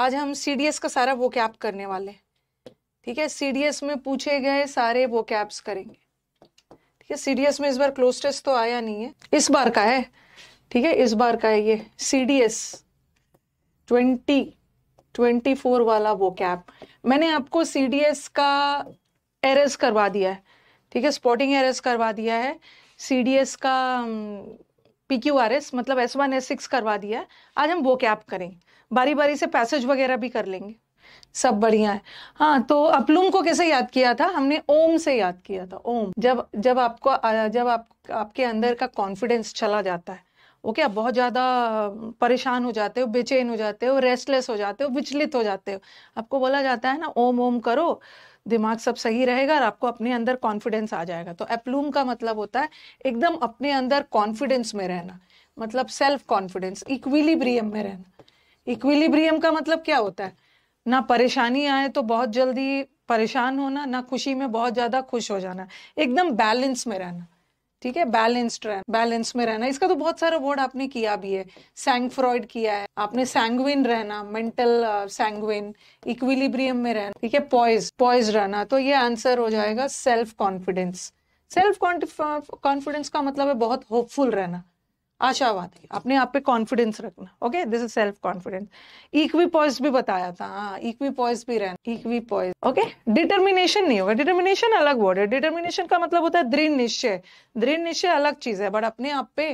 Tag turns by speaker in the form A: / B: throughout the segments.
A: आज हम सी का सारा वो कैप करने वाले हैं ठीक है सी में पूछे गए सारे वो कैप्स करेंगे ठीक है सी में इस बार क्लोज टेस्ट तो आया नहीं है इस बार का है ठीक है इस बार का है ये C D S twenty twenty four वाला वो कैप मैंने आपको सी डी एस का एरेस करवा दिया है ठीक है स्पॉटिंग एरेस करवा दिया है सी डी एस का पी क्यू आर एस मतलब एस वन एस सिक्स करवा दिया है आज हम वो कैप करेंगे बारी बारी से पैसेज वगैरह भी कर लेंगे सब बढ़िया है हाँ तो अपलूम को कैसे याद किया था हमने ओम से याद किया था ओम जब जब आपको जब आप आपके अंदर का कॉन्फिडेंस चला जाता है ओके okay, आप बहुत ज़्यादा परेशान हो जाते हो बेचैन हो जाते हो रेस्टलेस हो जाते हो विचलित हो जाते हो आपको बोला जाता है ना ओम ओम करो दिमाग सब सही रहेगा और आपको अपने अंदर कॉन्फिडेंस आ जाएगा तो एप्लूम का मतलब होता है एकदम अपने अंदर कॉन्फिडेंस में रहना मतलब सेल्फ कॉन्फिडेंस इक्विलिब्रियम में रहना इक्विलिब्रियम का मतलब क्या होता है ना परेशानी आए तो बहुत जल्दी परेशान होना ना खुशी में बहुत ज्यादा खुश हो जाना एकदम बैलेंस में रहना ठीक है बैलेंस्ड रहना बैलेंस में रहना इसका तो बहुत सारा वर्ड आपने किया भी है सैंगफ्रॉइड किया है आपने सैंगविन रहना मेंटल सैंगविन इक्विलिब्रियम में रहना ठीक है पॉइज पॉइज रहना तो ये आंसर हो जाएगा सेल्फ कॉन्फिडेंस सेल्फ कॉन्फिडेंस का मतलब है बहुत होपफुल रहना आशावादी अच्छा है अपने आप पे कॉन्फिडेंस रखना okay this is self confidence equipoise भी बताया था हाँ इक्वी पॉइस भी रहना इक्वी पॉइस ओके डिटर्मिनेशन नहीं होगा डिटर्मिनेशन अलग वर्ड है डिटर्मिनेशन का मतलब होता है दृढ़ निश्चय दृढ़ निश्चय अलग चीज है बट अपने आप पे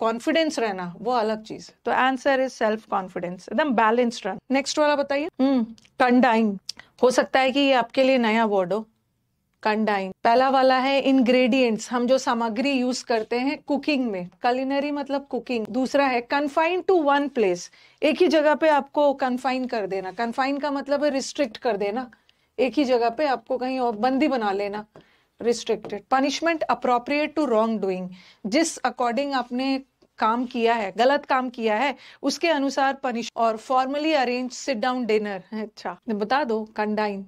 A: कॉन्फिडेंस रहना वो अलग चीज तो आंसर इज सेल्फ कॉन्फिडेंस एकदम बैलेंस्ड रहना नेक्स्ट वाला बताइए कंडाइन हम्म, हो सकता है कि ये आपके लिए नया वर्ड हो कंडाइन पहला वाला है इंग्रेडिएंट्स हम जो सामग्री यूज करते हैं कुकिंग में कलिनरी मतलब कुकिंग दूसरा है कन्फाइन टू वन प्लेस एक ही जगह पे आपको कन्फाइन कर देना कन्फाइन का मतलब है रिस्ट्रिक्ट कर देना एक ही जगह पे आपको कहीं और बंदी बना लेना restricted punishment appropriate to wrong doing जिस अकॉर्डिंग आपने काम किया है गलत काम किया है उसके अनुसार पनिश और formally arrange sit down dinner अच्छा बता दो कंडाइन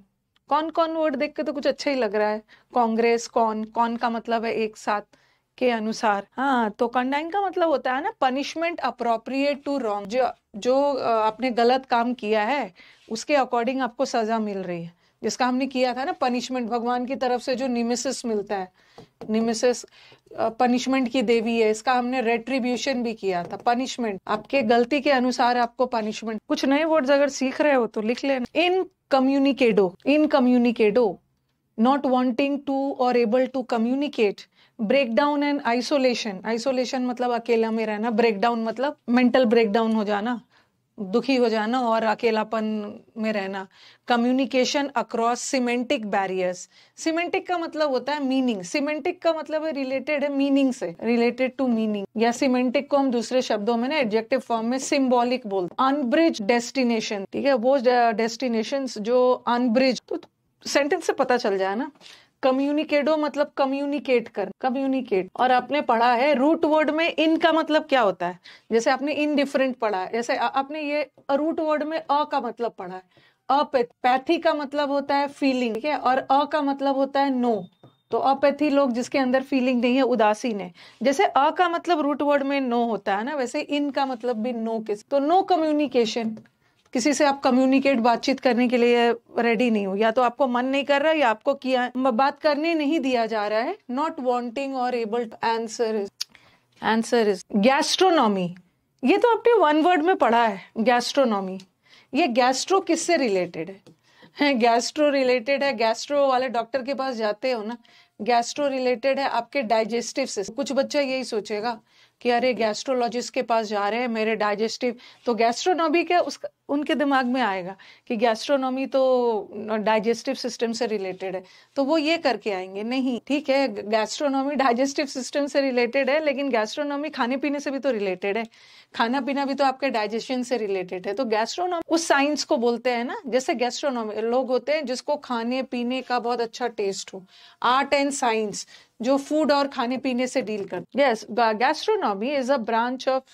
A: कौन कौन वोट देख के तो कुछ अच्छा ही लग रहा है कांग्रेस कौन कौन का मतलब है एक साथ के अनुसार हाँ तो कंडाइन का मतलब होता है ना पनिशमेंट अप्रोप्रिएट टू रॉन्ग जो जो आपने गलत काम किया है उसके अकॉर्डिंग आपको सजा मिल रही है जिसका हमने किया था ना पनिशमेंट भगवान की तरफ से जो निमिसिस मिलता है निमिसिस पनिशमेंट की देवी है इसका हमने रेट्रीब्यूशन भी किया था पनिशमेंट आपके गलती के अनुसार आपको पनिशमेंट कुछ नए वर्ड्स अगर सीख रहे हो तो लिख लेना incommunicado incommunicado not wanting to और able to communicate break down and isolation isolation मतलब अकेला में रहना ब्रेकडाउन मतलब मेंटल ब्रेकडाउन हो जाना दुखी हो जाना और अकेलापन में रहना communication across semantic barriers semantic का मतलब होता है मीनिंग सिमेंटिक का मतलब है रिलेटेड है मीनिंग से रिलेटेड टू मीनिंग या सिमेंटिक को हम दूसरे शब्दों में ना एडजेक्टिव फॉर्म में सिम्बॉलिक बोल अनब्रिज डेस्टिनेशन ठीक है वो डेस्टिनेशन uh, जो अनब्रिज तो सेंटेंस से पता चल जाए ना कम्युनिकेटो मतलब कम्युनिकेट कर कम्युनिकेट और आपने पढ़ा है रूट वर्ड में इन का मतलब क्या होता है जैसे आपने डिफरेंट पढ़ा है जैसे आपने ये रूट वर्ड में अ का मतलब पढ़ा है अपैथी का मतलब होता है फीलिंग ठीक है और अ का मतलब होता है नो तो अपैथी लोग जिसके अंदर फीलिंग नहीं है उदासीन है जैसे अ का मतलब रूट वर्ड में नो होता है ना वैसे इन का मतलब भी नो किस तो नो कम्युनिकेशन किसी से आप कम्युनिकेट बातचीत करने के लिए रेडी नहीं हो या तो आपको मन नहीं कर रहा या आपको किया बात करने नहीं दिया जा रहा है नॉट वॉन्टिंग और able to answer is answer is gastronomy ये तो आपने वन वर्ड में पढ़ा है गैस्ट्रोनॉमी ये गैस्ट्रो किससे रिलेटेड है गैस्ट्रो रिलेटेड है गैस्ट्रो वाले डॉक्टर के पास जाते हो ना गैस्ट्रो रिलेटेड है आपके डाइजेस्टिव सिस्टम कुछ बच्चा यही सोचेगा कि अरे गैस्ट्रोलॉजिस्ट के पास जा रहे हैं मेरे डाइजेस्टिव तो गैस्ट्रोनॉमी क्या उस उनके दिमाग में आएगा कि गैस्ट्रोनॉमी तो डाइजेस्टिव सिस्टम से रिलेटेड है तो वो ये करके आएंगे नहीं ठीक है गैस्ट्रोनॉमी डाइजेस्टिव सिस्टम से रिलेटेड है लेकिन गैस्ट्रोनॉमी खाने पीने से भी तो रिलेटेड है खाना पीना भी तो आपके डाइजेशन से रिलेटेड है तो गैस्ट्रोनॉमी उस साइंस को बोलते हैं ना जैसे गैस्ट्रोनॉमी लोग होते हैं जिसको खाने पीने का बहुत अच्छा टेस्ट हो आर्ट एंड साइंस जो फूड और खाने पीने से डील कर yes gastronomy is a branch of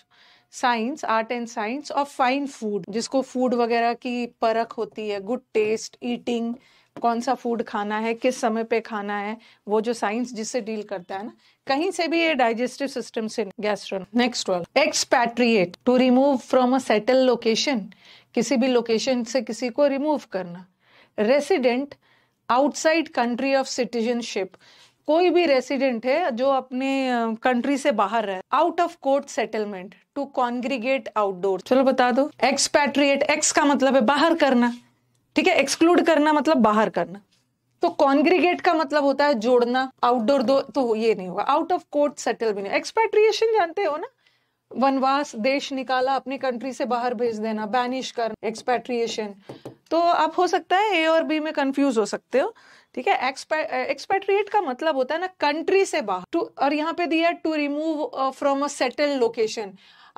A: science art and science of fine food जिसको फूड वगैरह की परख होती है गुड टेस्ट ईटिंग कौन सा फूड खाना है किस समय पे खाना है वो जो साइंस जिससे डील करता है ना कहीं से भी ये डाइजेस्टिव सिस्टम से गैस्ट्रो नेक्स्ट वाला expatriate to remove from a settle location किसी भी लोकेशन से किसी को रिमूव करना resident outside country of citizenship कोई भी रेसिडेंट है जो अपने कंट्री से बाहर रहे out of court settlement to congregate outdoor चलो बता दो एक्सपैट्रिएट एक्स का मतलब है बाहर करना ठीक है एक्सक्लूड करना मतलब बाहर करना तो कॉन्ग्रीगेट का मतलब होता है जोड़ना आउटडोर दो तो ये नहीं होगा आउट ऑफ कोर्ट सेटल भी नहीं एक्सपैट्रिएशन जानते हो ना वनवास देश निकाला अपनी कंट्री से बाहर भेज देना बैनिश करना एक्सपैट्रिएशन तो आप हो सकता है ए और बी में कंफ्यूज हो सकते हो ठीक है एक्सपेट्रिएट का मतलब होता है ना कंट्री से बाहर टू और यहाँ पे दिया to remove from a settle location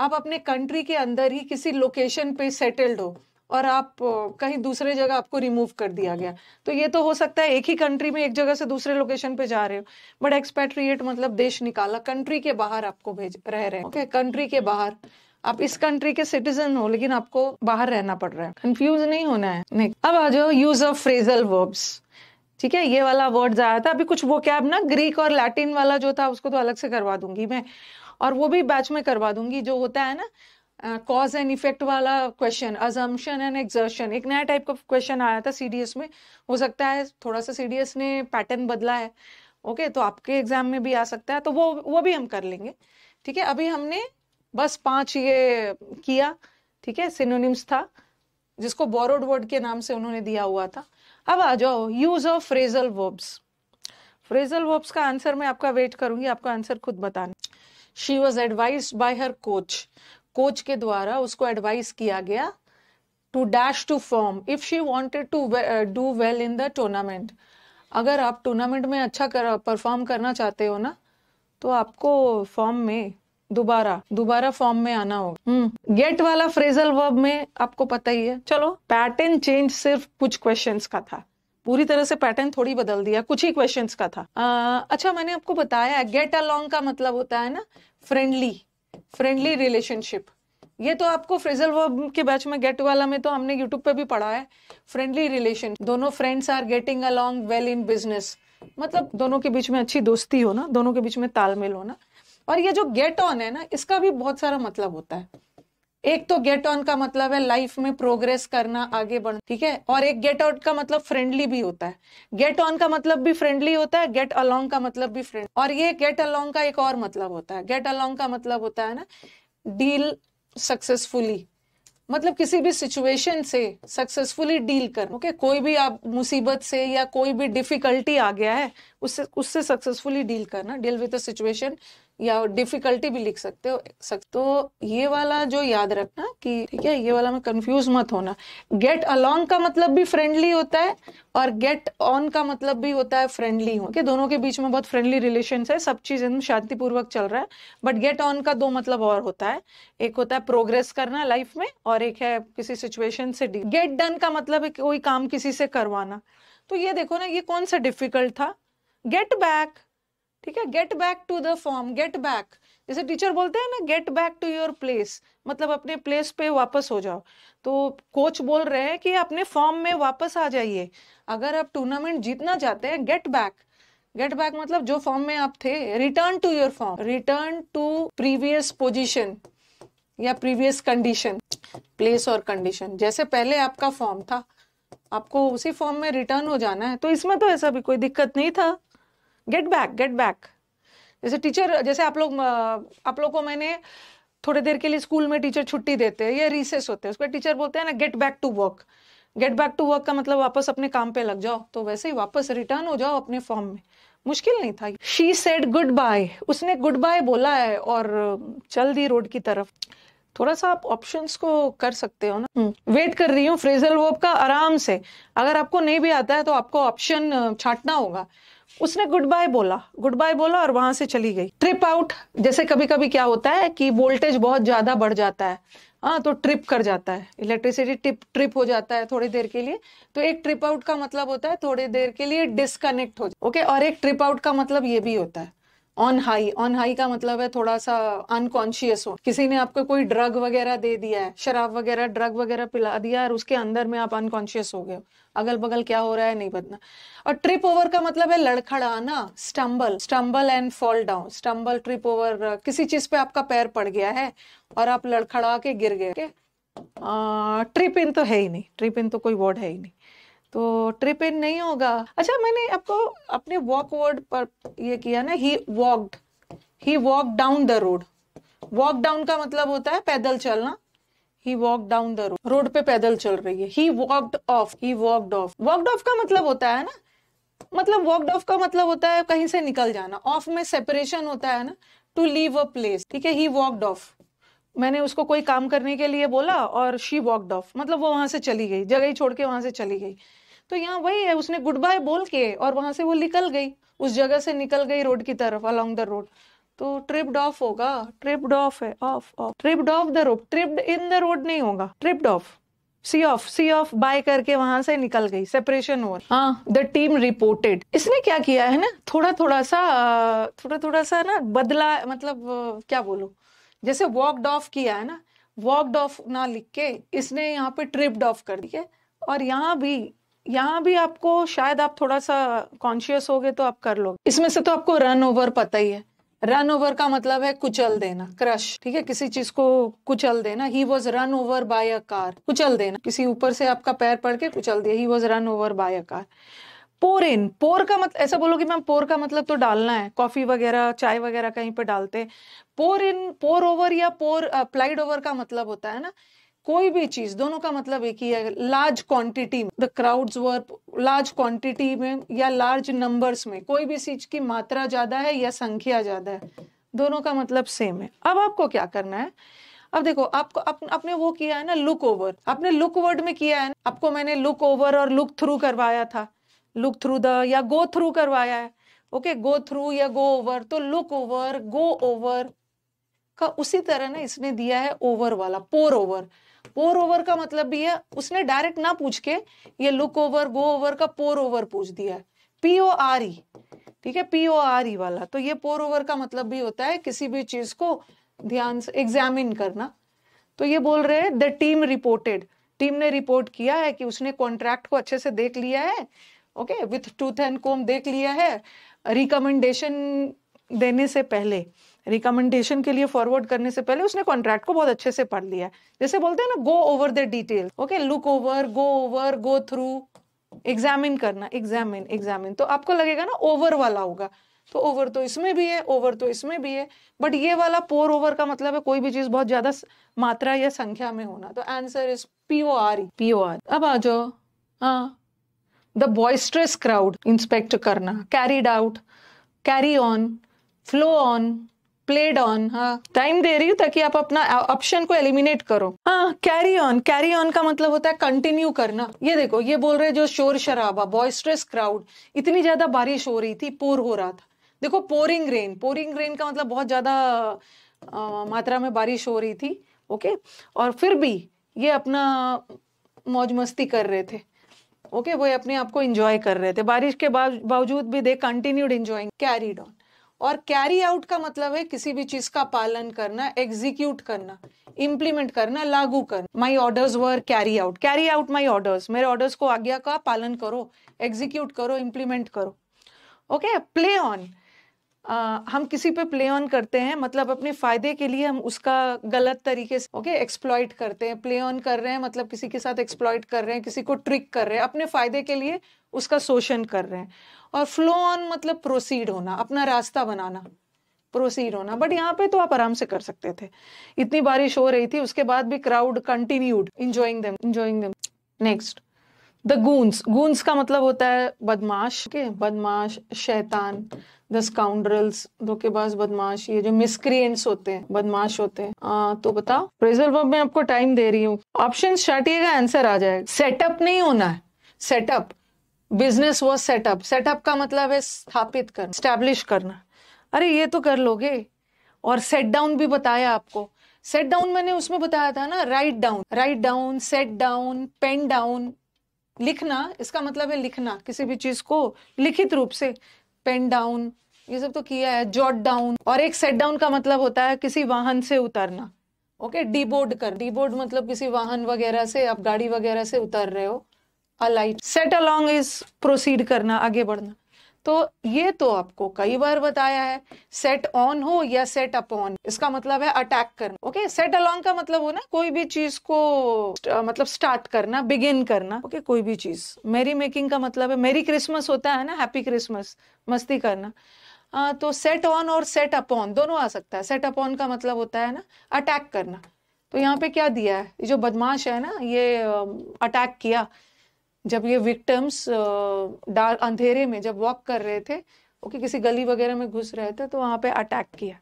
A: आप अपने कंट्री के अंदर ही किसी लोकेशन पे सेटल्ड हो और आप कहीं दूसरे जगह आपको रिमूव कर दिया गया तो ये तो हो सकता है एक ही कंट्री में एक जगह से दूसरे लोकेशन पे जा रहे हो बट एक्सपेट्रिएट मतलब देश निकाला कंट्री के बाहर आपको भेज रह रहे हैं ओके कंट्री के बाहर आप इस कंट्री के सिटीजन हो लेकिन आपको बाहर रहना पड़ रहा है कंफ्यूज नहीं होना है नहीं अब आ जाओ यूज ऑफ फ्रेजल वर्ब्स ठीक है ये वाला वर्ड आया था अभी कुछ वो क्या ना ग्रीक और लैटिन वाला जो था उसको तो अलग से करवा दूंगी मैं और वो भी बैच में करवा दूंगी जो होता है ना कॉज एंड इफेक्ट वाला क्वेश्चन अजम्पशन एंड एक्सर्शन एक नया टाइप का क्वेश्चन आया था सीडीएस में हो सकता है थोड़ा सा सीडीएस ने पैटर्न बदला है ओके तो आपके एग्जाम में भी आ सकता है तो वो वो भी हम कर लेंगे ठीक है अभी हमने बस पांच ये किया ठीक है सिनोनिम्स था जिसको बोरोड वर्ड के नाम से उन्होंने दिया हुआ था अब आ जाओ use of phrasal verbs phrasal verbs का आंसर मैं आपका वेट करूंगी आपका आंसर खुद बताना she was advised by her coach coach के द्वारा उसको एडवाइस किया गया to dash to form if she wanted to do well in the tournament अगर आप टूर्नामेंट में अच्छा कर परफॉर्म करना चाहते हो ना तो आपको फॉर्म में दोबारा दोबारा फॉर्म में आना होगा गेट हम्म। वाला फ्रेजल वर्ब में आपको पता ही है चलो पैटर्न चेंज सिर्फ कुछ क्वेश्चंस का था पूरी तरह से पैटर्न थोड़ी बदल दिया कुछ ही क्वेश्चंस का था आ, अच्छा मैंने आपको बताया गेट अलोंग का मतलब होता है ना फ्रेंडली फ्रेंडली रिलेशनशिप ये तो आपको फ्रेजल वर्ब के बैच में गेट वाला में तो हमने यूट्यूब पे भी पढ़ा है फ्रेंडली रिलेशन दोनों friends are getting along well in business मतलब दोनों के बीच में अच्छी दोस्ती हो ना दोनों के बीच में तालमेल होना और ये जो गेट ऑन है ना इसका भी बहुत सारा मतलब होता है एक तो गेट ऑन का मतलब है लाइफ में प्रोग्रेस करना आगे बढ़ना ठीक है और एक गेट आउट का मतलब फ्रेंडली भी होता है गेट ऑन का मतलब भी फ्रेंडली होता है गेट अलोंग का मतलब भी फ्रेंड और ये गेट अलोंग का एक और मतलब होता है गेट अलोंग का मतलब होता है ना डील सक्सेसफुली मतलब किसी भी सिचुएशन से सक्सेसफुली डील कर ओके कोई भी आप मुसीबत से या कोई भी डिफिकल्टी आ गया है उससे उससे सक्सेसफुली डील करना डील विद सिचुएशन या डिफिकल्टी भी लिख सकते हो सकते तो ये वाला जो याद रखना कि ठीक है ये वाला में कंफ्यूज मत होना गेट अलोंग का मतलब भी फ्रेंडली होता है और गेट ऑन का मतलब भी होता है फ्रेंडली हो के दोनों के बीच में बहुत फ्रेंडली रिलेशन है सब चीज एकदम शांतिपूर्वक चल रहा है बट गेट ऑन का दो मतलब और होता है एक होता है प्रोग्रेस करना लाइफ में और एक है किसी सिचुएशन से गेट डन का मतलब है कोई काम किसी से करवाना तो ये देखो ना ये कौन सा डिफिकल्ट था गेट बैक ठीक है get back to the form get back जैसे टीचर बोलते हैं ना get back to your place मतलब अपने प्लेस पे वापस हो जाओ तो कोच बोल रहे हैं कि अपने फॉर्म में वापस आ जाइए अगर आप टूर्नामेंट जीतना चाहते हैं गेट बैक गेट बैक मतलब जो फॉर्म में आप थे return to your form return to previous position या प्रीवियस कंडीशन प्लेस और कंडीशन जैसे पहले आपका फॉर्म था आपको उसी फॉर्म में रिटर्न हो जाना है तो इसमें तो ऐसा भी कोई दिक्कत नहीं था गेट बैक गेट बैक जैसे टीचर जैसे आप लोग आप लोग को मैंने थोड़े देर के लिए स्कूल में टीचर छुट्टी देते हैं या रिसेस होते हैं उसके टीचर बोलते हैं ना get back to work get back to work का मतलब वापस अपने काम पे लग जाओ तो वैसे ही वापस रिटर्न हो जाओ अपने फॉर्म में मुश्किल नहीं था शी सेड गुड बाय उसने गुड बाय बोला है और चल दी रोड की तरफ थोड़ा सा आप ऑप्शंस को कर सकते हो ना वेट हम्म, कर रही हूँ फ्रेजल वर्ब का आराम से अगर आपको नहीं भी आता है तो आपको ऑप्शन छाटना होगा उसने गुड बाय बोला गुड बाय बोला और वहां से चली गई ट्रिप आउट जैसे कभी कभी क्या होता है कि वोल्टेज बहुत ज्यादा बढ़ जाता है हाँ तो ट्रिप कर जाता है इलेक्ट्रिसिटी ट्रिप ट्रिप हो जाता है थोड़ी देर के लिए तो एक ट्रिप आउट का मतलब होता है थोड़ी देर के लिए डिस्कनेक्ट हो जाए ओके और एक ट्रिप आउट का मतलब ये भी होता है ऑन हाई ऑन हाई का मतलब है थोड़ा सा अनकॉन्शियस हो किसी ने आपको कोई ड्रग वगैरह दे दिया है शराब वगैरह ड्रग वगैरह पिला दिया और उसके अंदर में आप अनकॉन्शियस हो गए अगल बगल क्या हो रहा है नहीं बदना और ट्रिप ओवर का मतलब है लड़खड़ाना stumble stumble and fall down stumble trip over किसी चीज पे आपका पैर पड़ गया है और आप लड़खड़ा के गिर गए ट्रिप इन तो है ही नहीं ट्रिप इन तो कोई वर्ड है ही नहीं तो ट्रिप इन नहीं होगा अच्छा मैंने आपको अपने वॉक वर्ड पर ये किया ना he walked he walk down the road walk down का मतलब होता है पैदल चलना he walk down the road road पे पैदल चल रही है he walked off he walked off walked off का मतलब होता है ना मतलब वॉकड ऑफ का मतलब होता है कहीं से निकल जाना ऑफ में सेपरेशन होता है ना टू लीव अ प्लेस ठीक है ही वॉकड ऑफ मैंने उसको कोई काम करने के लिए बोला और शी वॉकड ऑफ मतलब वो वहां से चली गई जगह ही छोड़ के वहां से चली गई तो यहाँ वही है उसने गुड बाय बोल के और वहां से वो निकल गई उस जगह से निकल गई रोड की तरफ अलॉन्ग द रोड तो ट्रिप्ड ऑफ होगा ट्रिप्ड ऑफ है off off tripped off the road tripped in the road नहीं होगा tripped off see off see off bye करके वहां से निकल गई सेपरेशन हुआ हाँ द टीम रिपोर्टेड इसने क्या किया है ना थोड़ा थोड़ा सा थोड़ा थोड़ा सा ना बदला मतलब क्या बोलो जैसे वॉकड ऑफ किया है ना वॉकड ऑफ ना लिख के इसने यहाँ पे ट्रिप्ड ऑफ कर दिया और यहाँ भी यहाँ भी आपको शायद आप थोड़ा सा कॉन्शियस हो गए तो आप कर लोगे इसमें से तो आपको रन ओवर पता ही है रन ओवर का मतलब है कुचल देना क्रश ठीक है किसी चीज को कुचल देना he was run over by a car कुचल देना किसी ऊपर से आपका पैर पड़ के कुचल दिया he was run over by a car pour in pour का मतलब ऐसा बोलो कि मैम पोर का मतलब तो डालना है कॉफी वगैरह चाय वगैरह कहीं पर डालते पोर इन पोर ओवर या पोर अप्लाइड ओवर का मतलब होता है ना कोई भी चीज दोनों का मतलब एक ही है large quantity the crowds were large quantity में या लार्ज नंबर्स में कोई भी चीज की मात्रा ज्यादा है या संख्या ज्यादा है दोनों का मतलब सेम है अब आपको क्या करना है अब देखो आपको आपने वो किया है ना लुक ओवर आपने लुक वर्ड में किया है ना आपको मैंने लुक ओवर और लुक थ्रू करवाया था लुक थ्रू द या गो थ्रू करवाया है ओके गो थ्रू या गो ओवर तो लुक ओवर गो ओवर का उसी तरह ना इसने दिया है ओवर वाला पोर ओवर पोर ओवर का मतलब भी है उसने डायरेक्ट ना पूछ के ये लुक ओवर गो ओवर का पोर ओवर पूछ दिया पीओ आर ई ठीक है पीओ आर ई वाला तो ये पोर ओवर का मतलब भी होता है किसी भी चीज को ध्यान से एग्जामिन करना तो ये बोल रहे हैं द टीम रिपोर्टेड टीम ने रिपोर्ट किया है कि उसने कॉन्ट्रैक्ट को अच्छे से देख लिया है okay with tooth and comb देख लिया है रिकमेंडेशन देने से पहले रिकमेंडेशन के लिए फॉरवर्ड करने से पहले उसने कॉन्ट्रैक्ट को बहुत अच्छे से पढ़ लिया जैसे बोलते हैं ना go over the detail okay look over go over go through examine करना एग्जामिन एग्जामिन तो आपको लगेगा ना ओवर वाला होगा तो ओवर तो इसमें भी है ओवर तो इसमें भी है बट ये वाला पोर ओवर का मतलब है कोई भी चीज बहुत ज्यादा मात्रा या संख्या में होना तो answer is P O R P O R अब आ जाओ हाँ द बॉइस्ट्रेस क्राउड इंस्पेक्ट करना carried out carry on flow on played on हाँ टाइम दे रही हूँ ताकि आप अपना ऑप्शन को एलिमिनेट करो हाँ कैरी ऑन कैरी ऑन का मतलब होता है कंटिन्यू करना ये देखो ये बोल रहे जो शोर शराबा बॉयस्ट्रेस क्राउड इतनी ज्यादा बारिश हो रही थी पोर हो रहा था देखो पोरिंग रेन पोरिंग रेन का मतलब बहुत ज्यादा मात्रा में बारिश हो रही थी ओके और फिर भी ये अपना मौज मस्ती कर रहे थे ओके वो अपने आप को इंजॉय कर रहे थे बारिश के बावजूद भी they continued enjoying carried on और कैरी आउट का मतलब है किसी भी चीज का पालन करना एग्जीक्यूट करना इम्प्लीमेंट करना लागू करना my orders were carry out carry out my orders मेरे ऑर्डर्स को आज्ञा का पालन करो एग्जीक्यूट करो इम्प्लीमेंट करो ओके प्ले ऑन आ, हम किसी पे प्ले ऑन करते हैं मतलब अपने फायदे के लिए हम उसका गलत तरीके से ओके एक्सप्लॉयट करते हैं प्ले ऑन कर रहे हैं मतलब किसी के साथ एक्सप्लॉयट कर रहे हैं किसी को ट्रिक कर रहे हैं अपने फायदे के लिए उसका शोषण कर रहे हैं और फ्लो ऑन मतलब प्रोसीड होना अपना रास्ता बनाना प्रोसीड होना बट यहाँ पे तो आप आराम से कर सकते थे इतनी बारिश हो रही थी उसके बाद भी crowd continued enjoying them enjoying them next the goons goons का मतलब होता है बदमाश के बदमाश शैतान द स्काउंड्रल्स धोखेबाज बदमाश ये जो मिसक्रिएंट्स होते हैं बदमाश होते हैं आ, तो बताओ प्रेजल वर्ब में आपको टाइम दे रही हूँ ऑप्शन छाटिएगा आंसर आ जाएगा सेटअप नहीं होना है set up business was set up set up का मतलब है स्थापित करना स्टैब्लिश करना अरे ये तो कर लोगे और सेट डाउन भी बताया आपको सेट डाउन मैंने उसमें बताया था ना write down write down set down pen down लिखना इसका मतलब है लिखना किसी भी चीज को लिखित रूप से पेन डाउन ये सब तो किया है जॉट डाउन और एक सेट डाउन का मतलब होता है किसी वाहन से उतरना ओके डीबोर्ड कर डीबोर्ड मतलब किसी वाहन वगैरह से आप गाड़ी वगैरह से उतर रहे हो alight set along is proceed करना आगे बढ़ना तो ये तो आपको कई बार बताया है सेट ऑन हो या सेट अप ऑन इसका मतलब है अटैक करना ओके सेट अलोंग का मतलब ना कोई भी चीज को मतलब स्टार्ट करना बिगिन करना ओके कोई भी चीज मेरी मेकिंग का मतलब है मेरी क्रिसमस होता है ना हैप्पी क्रिसमस मस्ती करना आ, तो सेट ऑन और सेट अप ऑन दोनों आ सकता है सेट ऑन का मतलब होता है ना अटैक करना तो यहाँ पे क्या दिया है जो बदमाश है ना ये अटैक किया जब ये विक्टम्स डार्क अंधेरे में जब वॉक कर रहे थे ओके किसी गली वगैरह में घुस रहे थे तो वहां पे अटैक किया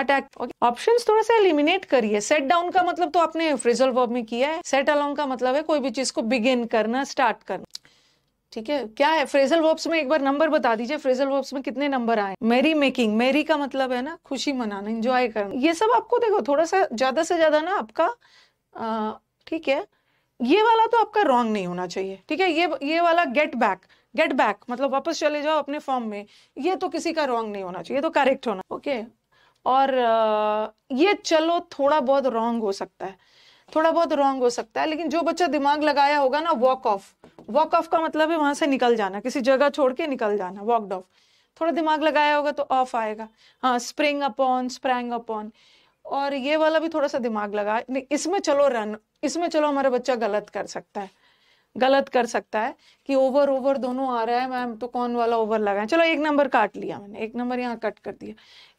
A: अटैक ओके ऑप्शन थोड़ा सा एलिमिनेट करिए सेट डाउन का मतलब तो आपने फ्रिजल वर्ब में किया है सेट अलाउन का मतलब है कोई भी चीज को बिगिन करना स्टार्ट करना ठीक है क्या है फ्रेजल वर्ब्स में एक बार नंबर बता दीजिए फ्रेजल वर्ब्स में कितने नंबर आए मेरी मेकिंग मेरी का मतलब है ना खुशी मनाना एंजॉय करना ये सब आपको देखो थोड़ा सा ज्यादा से ज्यादा ना आपका ठीक है ये वाला तो आपका रॉन्ग नहीं होना चाहिए ठीक है ये ये वाला गेट बैक गेट बैक मतलब वापस चले जाओ अपने फॉर्म में ये तो किसी का रॉन्ग नहीं होना चाहिए तो करेक्ट होना ओके और ये चलो थोड़ा बहुत रॉन्ग हो सकता है थोड़ा बहुत रॉन्ग हो सकता है लेकिन जो बच्चा दिमाग लगाया होगा ना वॉक ऑफ वॉक ऑफ का मतलब है वहां से निकल जाना किसी जगह छोड़ के निकल जाना वॉकड ऑफ थोड़ा दिमाग लगाया होगा तो ऑफ आएगा हाँ स्प्रिंग अपॉन स्प्रैंग अपॉन और ये वाला भी थोड़ा सा दिमाग लगा नहीं इसमें चलो रन इसमें चलो हमारा बच्चा गलत कर सकता है गलत कर सकता है कि ओवर ओवर दोनों आ रहा है मैम तो कौन वाला ओवर लगाए चलो एक नंबर काट लिया मैंने एक नंबर यहाँ कट कर दिया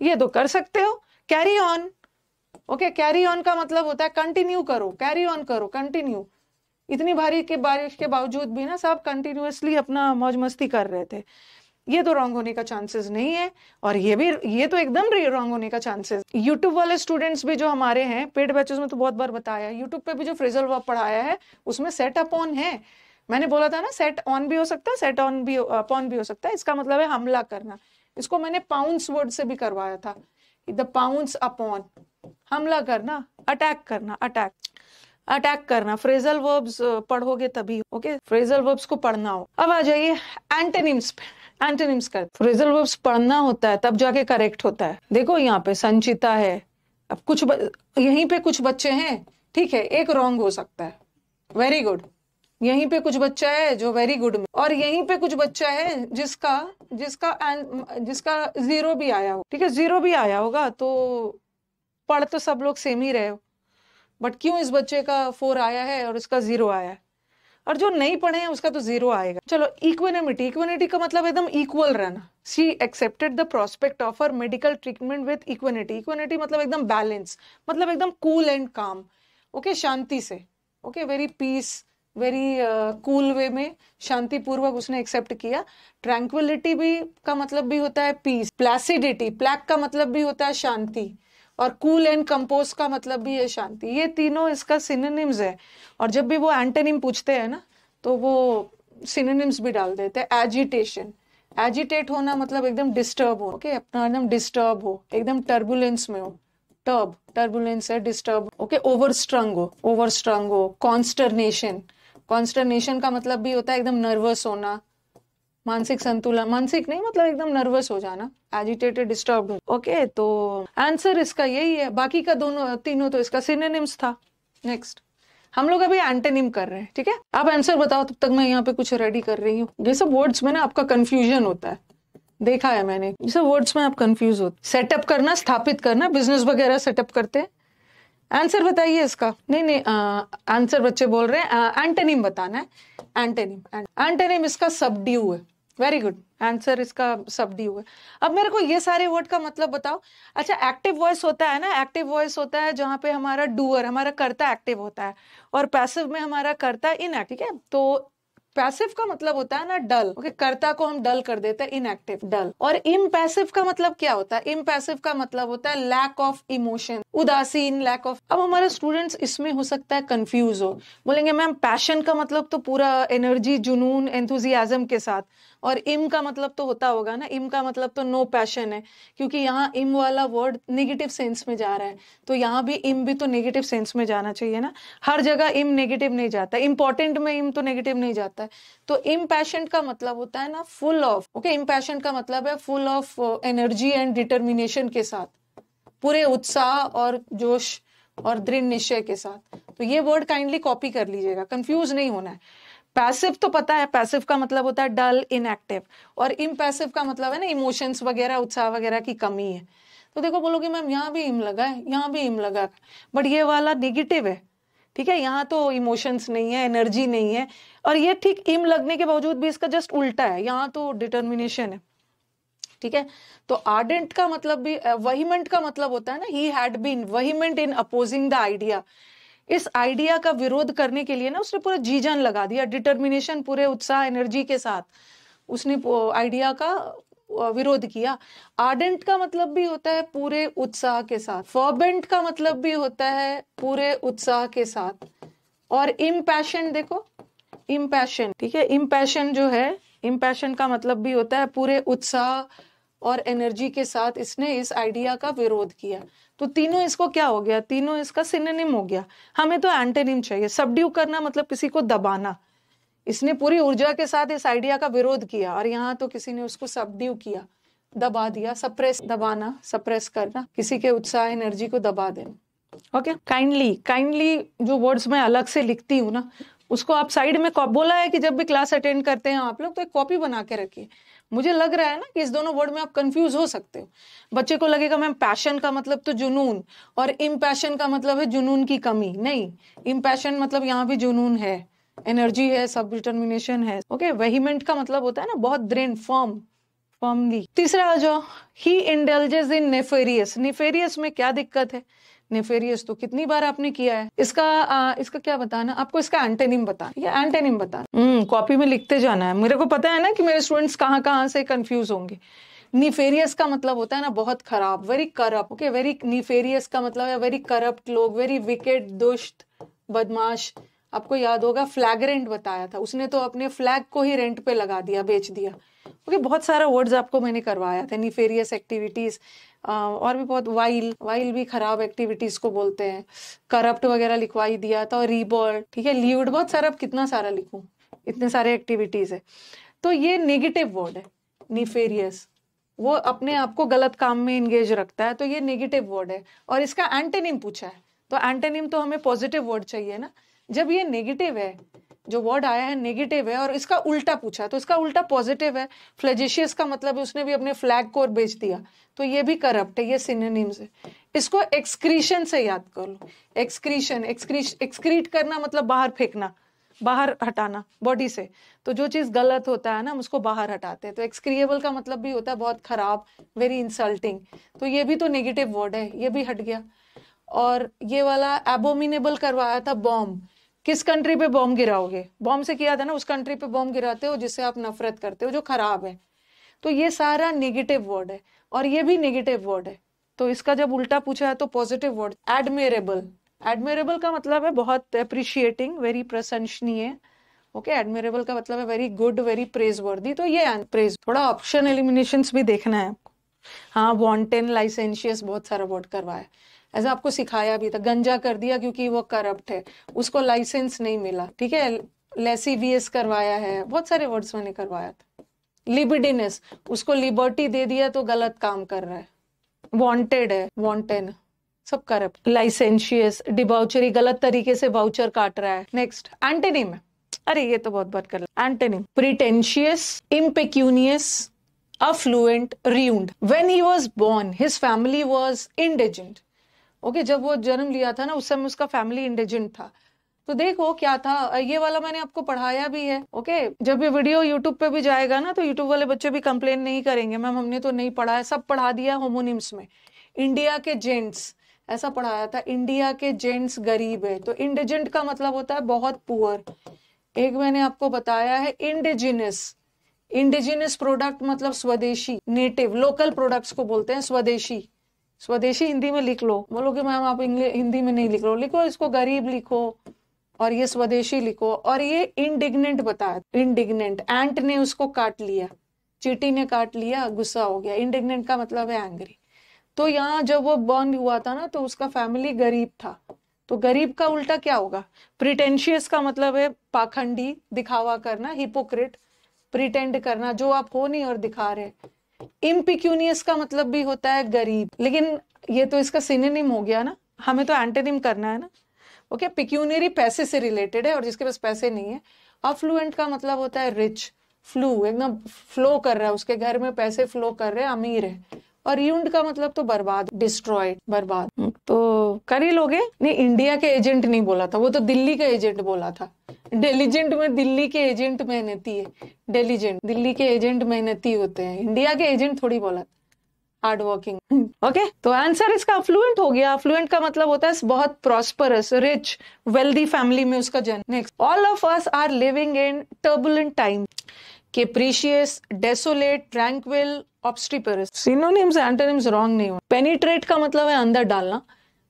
A: ये तो कर सकते हो carry on okay carry on का मतलब होता है कंटिन्यू करो कैरी ऑन करो कंटिन्यू इतनी भारी के बारिश के बावजूद भी ना सब कंटिन्यूसली अपना मौज मस्ती कर रहे थे ये तो रॉन्ग होने का चांसेस नहीं है और ये भी ये तो एकदम रॉन्ग होने का चांसेस यूट्यूब वाले स्टूडेंट्स भी जो हमारे हैं पेड बैचेस में तो बहुत बार बताया यूट्यूब पे भी जो फ्रिजल वर्ब पढ़ाया है उसमें सेट ऑन है मैंने बोला था ना सेट ऑन भी हो सकता है सेट ऑन भी अपॉन भी हो सकता है इसका मतलब है हमला करना इसको मैंने पाउंस वर्ड से भी करवाया था द पाउंस अपॉन हमला करना अटैक करना अटैक अटैक करना फ्रेजल वर्ब्स पढ़ोगे तभी ओके फ्रेजल वर्ब्स को पढ़ना हो अब आ जाइए एंटेनिम्स पे एंटोनिम्स का फ्रेजल वर्ब्स पढ़ना होता है तब जाके करेक्ट होता है देखो यहाँ पे संचिता है अब कुछ ब... यहीं पे कुछ बच्चे हैं ठीक है एक रॉन्ग हो सकता है वेरी गुड यहीं पे कुछ बच्चा है जो वेरी गुड में और यहीं पे कुछ बच्चा है जिसका जिसका जिसका जीरो भी आया हो ठीक है जीरो भी आया होगा तो पढ़ तो सब लोग सेम ही रहे हो बट क्यों इस बच्चे का फोर आया है और इसका जीरो आया है और जो नहीं पढ़े हैं उसका तो जीरो आएगा चलो इक्विनिमिटी इक्विनिटी का मतलब एकदम इक्वल रहना she accepted the prospect of her medical treatment with equanimity equanimity मतलब एकदम बैलेंस मतलब एकदम कूल एंड काम ओके शांति से okay very peace very cool way में शांतिपूर्वक उसने एक्सेप्ट किया ट्रैंक्विलिटी भी का मतलब भी होता है पीस प्लेसिडिटी प्लैक का मतलब भी होता है शांति और कूल एंड कंपोज का मतलब भी है शांति ये तीनों इसका सिनोनिम्स है और जब भी वो एंटेनिम पूछते हैं ना तो वो सिनोनिम्स भी डाल देते हैं एजिटेशन एजिटेट होना मतलब एकदम डिस्टर्ब हो ओके अपना एकदम डिस्टर्ब हो एकदम टर्बुलेंस में हो टर्ब टर्बुलेंस है डिस्टर्ब ओके ओवर ओवरस्ट्रंग हो ओवर ओवरस्ट्रंग हो कॉन्स्टर्नेशन कॉन्स्टर्नेशन का मतलब भी होता है एकदम नर्वस होना मानसिक संतुलन मानसिक नहीं मतलब एकदम नर्वस हो जाना एजिटेटेड डिस्टर्ब हो ओके तो आंसर इसका यही है बाकी का दोनों तीनों तो इसका सिनेनिम्स था नेक्स्ट हम लोग अभी एंटेनिम कर रहे हैं ठीक है आप आंसर बताओ तब तक मैं यहाँ पे कुछ रेडी कर रही हूँ ये सब वर्ड्स में ना आपका कंफ्यूजन होता है देखा है मैंने ये सब वर्ड्स में आप कंफ्यूज होते सेटअप करना स्थापित करना बिजनेस वगैरह सेटअप करते हैं आंसर बताइए इसका नहीं नहीं आंसर बच्चे बोल रहे हैं एंटेनिम बताना है एंटेनिम एंटेनिम इसका सबड्यू है वेरी गुड आंसर इसका सब डी हुआ अब मेरे को ये सारे वर्ड का मतलब बताओ अच्छा एक्टिव वॉइस होता है ना एक्टिव वॉइस होता है जहाँ पे हमारा डूअर हमारा कर्ता एक्टिव होता है और पैसिव में हमारा कर्ता इन ठीक है तो पैसिव का मतलब होता है ना डल ओके okay, कर्ता को हम डल कर देते हैं इनएक्टिव डल और इम्पैसिव का मतलब क्या होता है इम्पैसिव का मतलब होता है लैक ऑफ इमोशन उदासीन लैक ऑफ अब हमारे स्टूडेंट्स इसमें हो सकता है कंफ्यूज हो बोलेंगे मैम पैशन का मतलब तो पूरा एनर्जी जुनून एंथुजियाजम के साथ और इम का मतलब तो होता होगा ना इम का मतलब तो नो पैशन है क्योंकि यहाँ इम वाला वर्ड नेगेटिव सेंस में जा रहा है तो यहाँ भी इम भी तो नेगेटिव सेंस में जाना चाहिए ना हर जगह इम नेगेटिव नहीं जाता इंपॉर्टेंट में इम तो नेगेटिव नहीं जाता है तो इम पैशन का मतलब होता है ना full of okay impassioned का मतलब है full of energy and determination के साथ पूरे उत्साह और जोश और दृढ़ निश्चय के साथ तो ये वर्ड काइंडली कॉपी कर लीजिएगा कंफ्यूज नहीं होना है पैसिव तो पता है पैसिव का मतलब होता है डल इनएक्टिव और इम्पैसिव का मतलब है ना इमोशंस वगैरह उत्साह वगैरह की कमी है तो देखो बोलोगे मैम यहाँ भी इम लगा है यहाँ भी इम लगा है बट ये वाला नेगेटिव है ठीक है यहाँ तो इमोशंस नहीं है एनर्जी नहीं है और ये ठीक इम लगने के बावजूद भी इसका जस्ट उल्टा है यहाँ तो डिटर्मिनेशन है ठीक है तो आर्डेंट का मतलब भी वहीमेंट का मतलब होता है ना he had been vehement in opposing the idea इस आइडिया का विरोध करने के लिए ना उसने पूरा जी जान लगा दिया डिटर्मिनेशन पूरे उत्साह एनर्जी के साथ उसने आइडिया का विरोध किया आर्डेंट का मतलब भी होता है पूरे उत्साह के साथ फॉर्बेंट का मतलब भी होता है पूरे उत्साह के साथ और इम्पैशन देखो इम्पैशन ठीक है इम्पैशन जो है इम्पैशन का मतलब भी होता है पूरे उत्साह और एनर्जी के साथ इसने इस आइडिया का विरोध किया तो तीनों इसको क्या हो गया तीनों इसका सिनेनिम हो गया हमें तो एंटेनिम चाहिए सबड्यू करना मतलब किसी को दबाना इसने पूरी ऊर्जा के साथ इस आइडिया का विरोध किया और यहाँ तो किसी ने उसको सबड्यू किया दबा दिया सप्रेस दबाना सप्रेस करना किसी के उत्साह एनर्जी को दबा देना ओके काइंडली काइंडली जो वर्ड्स मैं अलग से लिखती हूँ ना उसको आप साइड में बोला है कि जब भी क्लास अटेंड करते हैं आप लोग तो एक कॉपी बना के रखिए मुझे लग रहा है ना कि इस दोनों वर्ड में आप कंफ्यूज हो सकते हो बच्चे को लगेगा मैम पैशन का मतलब तो जुनून और इम्पैशन का मतलब है जुनून की कमी नहीं इम्पैशन मतलब यहाँ भी जुनून है एनर्जी है सब डिटर्मिनेशन है ओके वेहीमेंट का मतलब होता है ना बहुत ड्रेन फॉर्म फॉर्मली तीसरा आ जाओ ही इंडेलिजेस इन नेफेरियस नेफेरियस में क्या दिक्कत है नेफेरियस तो कितनी बार आपने किया है इसका आ, इसका क्या बताना आपको इसका एंटेनिम बताना या एंटेनिम बताना हम्म कॉपी में लिखते जाना है मेरे को पता है ना कि मेरे स्टूडेंट्स कहाँ कहाँ से कंफ्यूज होंगे निफेरियस का मतलब होता है ना बहुत खराब वेरी करप ओके वेरी निफेरियस का मतलब है वेरी करप्ट लोग वेरी विकेट दुष्ट बदमाश आपको याद होगा फ्लैग रेंट बताया था उसने तो अपने फ्लैग को ही रेंट पे लगा दिया बेच दिया ओके okay, बहुत सारा वर्ड्स आपको मैंने करवाया था निफेरियस एक्टिविटीज और भी बहुत वाइल वाइल भी खराब एक्टिविटीज को बोलते हैं करप्ट वगैरह लिखवाई दिया था और रिबॉल ठीक है लीव्ड बहुत सारा कितना सारा लिखू इतने सारे एक्टिविटीज है तो ये नेगेटिव वर्ड है निफेरियस वो अपने आप को गलत काम में इंगेज रखता है तो ये नेगेटिव वर्ड है और इसका एंटेनिम पूछा है तो एंटेनिम तो हमें पॉजिटिव वर्ड चाहिए ना जब ये नेगेटिव है जो वर्ड आया है नेगेटिव है और इसका उल्टा पूछा तो इसका उल्टा पॉजिटिव है फ्लेजिशियस का मतलब उसने भी अपने फ्लैग को और बेच दिया तो ये भी करप्ट है ये सिनेनिम्स है इसको एक्सक्रीशन से याद कर लो एक्सक्रीशन एक्सक्रीश एक्सक्रीट करना मतलब बाहर फेंकना बाहर हटाना बॉडी से तो जो चीज़ गलत होता है ना हम उसको बाहर हटाते हैं तो एक्सक्रिएबल का मतलब भी होता है बहुत ख़राब वेरी इंसल्टिंग तो ये भी तो नेगेटिव वर्ड है ये भी हट गया और ये वाला एबोमिनेबल करवाया था बॉम्ब किस कंट्री पे बॉम्ब गिराओगे बॉम्ब से किया था ना उस कंट्री पे बॉम्ब गिराते हो जिससे आप नफरत करते हो जो खराब है तो ये सारा नेगेटिव वर्ड है और ये भी नेगेटिव वर्ड है तो इसका जब उल्टा पूछा है तो पॉजिटिव वर्ड एडमेरेबल एडमेरेबल का मतलब है बहुत अप्रिशिएटिंग वेरी प्रशंसनीय ओके एडमिरेबल का मतलब है वेरी गुड वेरी प्रेज वर्दी तो ये प्रेज थोड़ा ऑप्शन एलिमिनेशन भी देखना है आपको हाँ वॉन्टेन लाइसेंशियस बहुत सारा वर्ड करवाया ऐसा आपको सिखाया भी था गंजा कर दिया क्योंकि वो करप्ट है उसको लाइसेंस नहीं मिला ठीक है लेसी बी एस करवाया है बहुत सारे वर्ड्स मैंने करवाया था लिबिडिनेस उसको लिबर्टी दे दिया तो गलत काम कर रहा है वॉन्टेड है वॉन्टेन सब करप्ट लाइसेंशियस डिबाउचरी गलत तरीके से बाउचर काट रहा है नेक्स्ट एंटेनिम अरे ये तो बहुत बात कर antonym pretentious impecunious affluent renowned when he was born his family was indigent okay जब वो जन्म लिया था ना उस समय उसका फैमिली इंडिजेंट था तो देखो क्या था ये वाला मैंने आपको पढ़ाया भी है ओके जब ये वीडियो यूट्यूब पे भी जाएगा ना तो यूट्यूब वाले बच्चे भी कंप्लेन नहीं करेंगे मैम हमने तो नहीं पढ़ा है सब पढ़ा दिया होमोनिम्स में इंडिया के जेंट्स ऐसा पढ़ाया था इंडिया के जेंट्स गरीब है तो इंडिजेंट का मतलब होता है बहुत पुअर एक मैंने आपको बताया है इंडिजिनस इंडिजिनस प्रोडक्ट मतलब स्वदेशी नेटिव लोकल प्रोडक्ट्स को बोलते हैं स्वदेशी स्वदेशी हिंदी में लिख लो बोलो कि मैम आप हिंदी में नहीं लिख लो लिखो इसको गरीब लिखो और ये स्वदेशी लिखो और ये इनडिग्नेंट बताया इनडिग्नेंट एंट ने उसको काट लिया चीटी ने काट लिया गुस्सा हो गया इनडिग्नेंट का मतलब है एंग्री तो यहाँ जब वो बर्न हुआ था ना तो उसका फैमिली गरीब था तो गरीब का उल्टा क्या होगा प्रिटेंशियस का मतलब है पाखंडी दिखावा करना हिपोक्रेट प्रिटेंड करना जो आप हो नहीं और दिखा रहे इम्पिक्यूनियस का मतलब भी होता है गरीब लेकिन ये तो इसका सिनेनिम हो गया ना हमें तो एंटेनिम करना है ना ओके okay? पिक्यूनरी पैसे से रिलेटेड है और जिसके पास पैसे नहीं है अफ्लुएंट का मतलब होता है रिच फ्लू एकदम फ्लो कर रहा है उसके घर में पैसे फ्लो कर रहे हैं अमीर है और यूंड का मतलब तो बर्बाद डिस्ट्रॉयड बर्बाद तो कर ही लोगे नहीं इंडिया के एजेंट नहीं बोला था वो तो दिल्ली का एजेंट बोला था डेलीजेंट में दिल्ली के एजेंट मेहनती है डेलीजेंट दिल्ली के एजेंट मेहनती होते हैं इंडिया के एजेंट थोड़ी बोला हार्ड वर्किंग ओके तो आंसर इसका अफ्लुएंट हो गया अफ्लुएंट का मतलब होता है बहुत प्रॉस्परस रिच वेल्दी फैमिली में उसका जन्म next all of us are living in turbulent time capricious desolate tranquil obstreperous synonyms antonyms wrong नहीं हुआ पेनिट्रेट का मतलब है अंदर डालना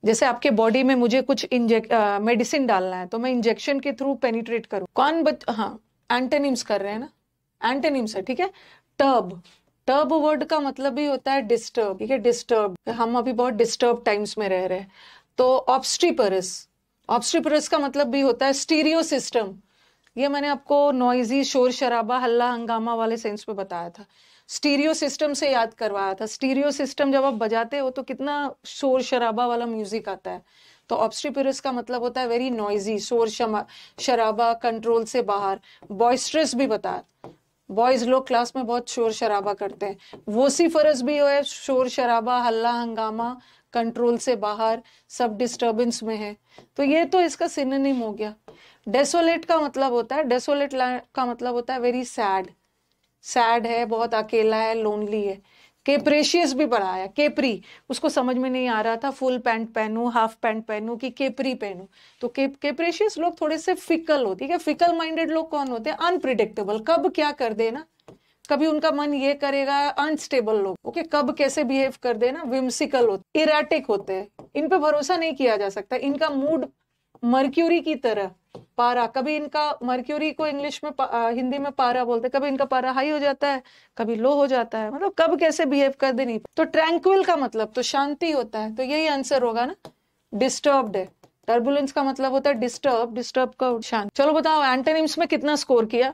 A: जैसे आपके बॉडी में मुझे कुछ इंजेक् मेडिसिन डालना है तो मैं इंजेक्शन के थ्रू पेनिट्रेट करूँ कौन बच हाँ एंटेनिम्स कर रहे हैं ना एंटेनिम्स है ठीक है टर्ब टर्ब वर्ड का मतलब भी होता है डिस्टर्ब ठीक है डिस्टर्ब हम अभी बहुत डिस्टर्ब टाइम्स में रह रहे हैं तो ऑब्स्टिपरस ऑब्स्टिपरस का मतलब भी होता है स्टीरियो सिस्टम ये मैंने आपको नॉइजी शोर शराबा हल्ला हंगामा वाले सेंस में बताया था स्टीरियो सिस्टम से याद करवाया था स्टीरियो सिस्टम जब आप बजाते हो तो कितना शोर शराबा वाला म्यूजिक आता है तो ऑब्स्ट्रिप्यूरस का मतलब होता है वेरी नॉइजी शोर शराबा कंट्रोल से बाहर बॉयस्ट्रेस भी बता बॉयज लोग क्लास में बहुत शोर शराबा करते हैं वोसीफरस भी हो है शोर शराबा हल्ला हंगामा कंट्रोल से बाहर सब डिस्टरबेंस में है तो ये तो इसका सिनोनिम हो गया डेसोलेट का मतलब होता है डेसोलेट का मतलब होता है वेरी सैड सैड है बहुत अकेला है लोनली है केप्रेशियस भी बढ़ाया केपरी उसको समझ में नहीं आ रहा था फुल पैंट पहनू हाफ पैंट पहनू कि केपरी पहनू तो के केप्रेशियस लोग थोड़े से फिकल होते हैं फिकल माइंडेड लोग कौन होते हैं अनप्रिडिक्टेबल कब क्या कर देना कभी उनका मन ये करेगा अनस्टेबल लोग ओके okay, कब कैसे बिहेव कर देना विम्सिकल होते इराटिक होते हैं इन पे भरोसा नहीं किया जा सकता इनका मूड मर्क्यूरी की तरह पारा कभी इनका मर्क्यूरी को इंग्लिश में आ, हिंदी में पारा बोलते कभी इनका पारा हाई हो जाता है कभी लो हो जाता है मतलब कब कैसे बिहेव कर दे नहीं तो ट्रैंक्विल का मतलब तो शांति होता है तो यही आंसर होगा ना डिस्टर्ब्ड है टर्बुलेंस का मतलब होता है डिस्टर्ब डिस्टर्ब का शांत चलो बताओ एंटेनिम्स में कितना स्कोर किया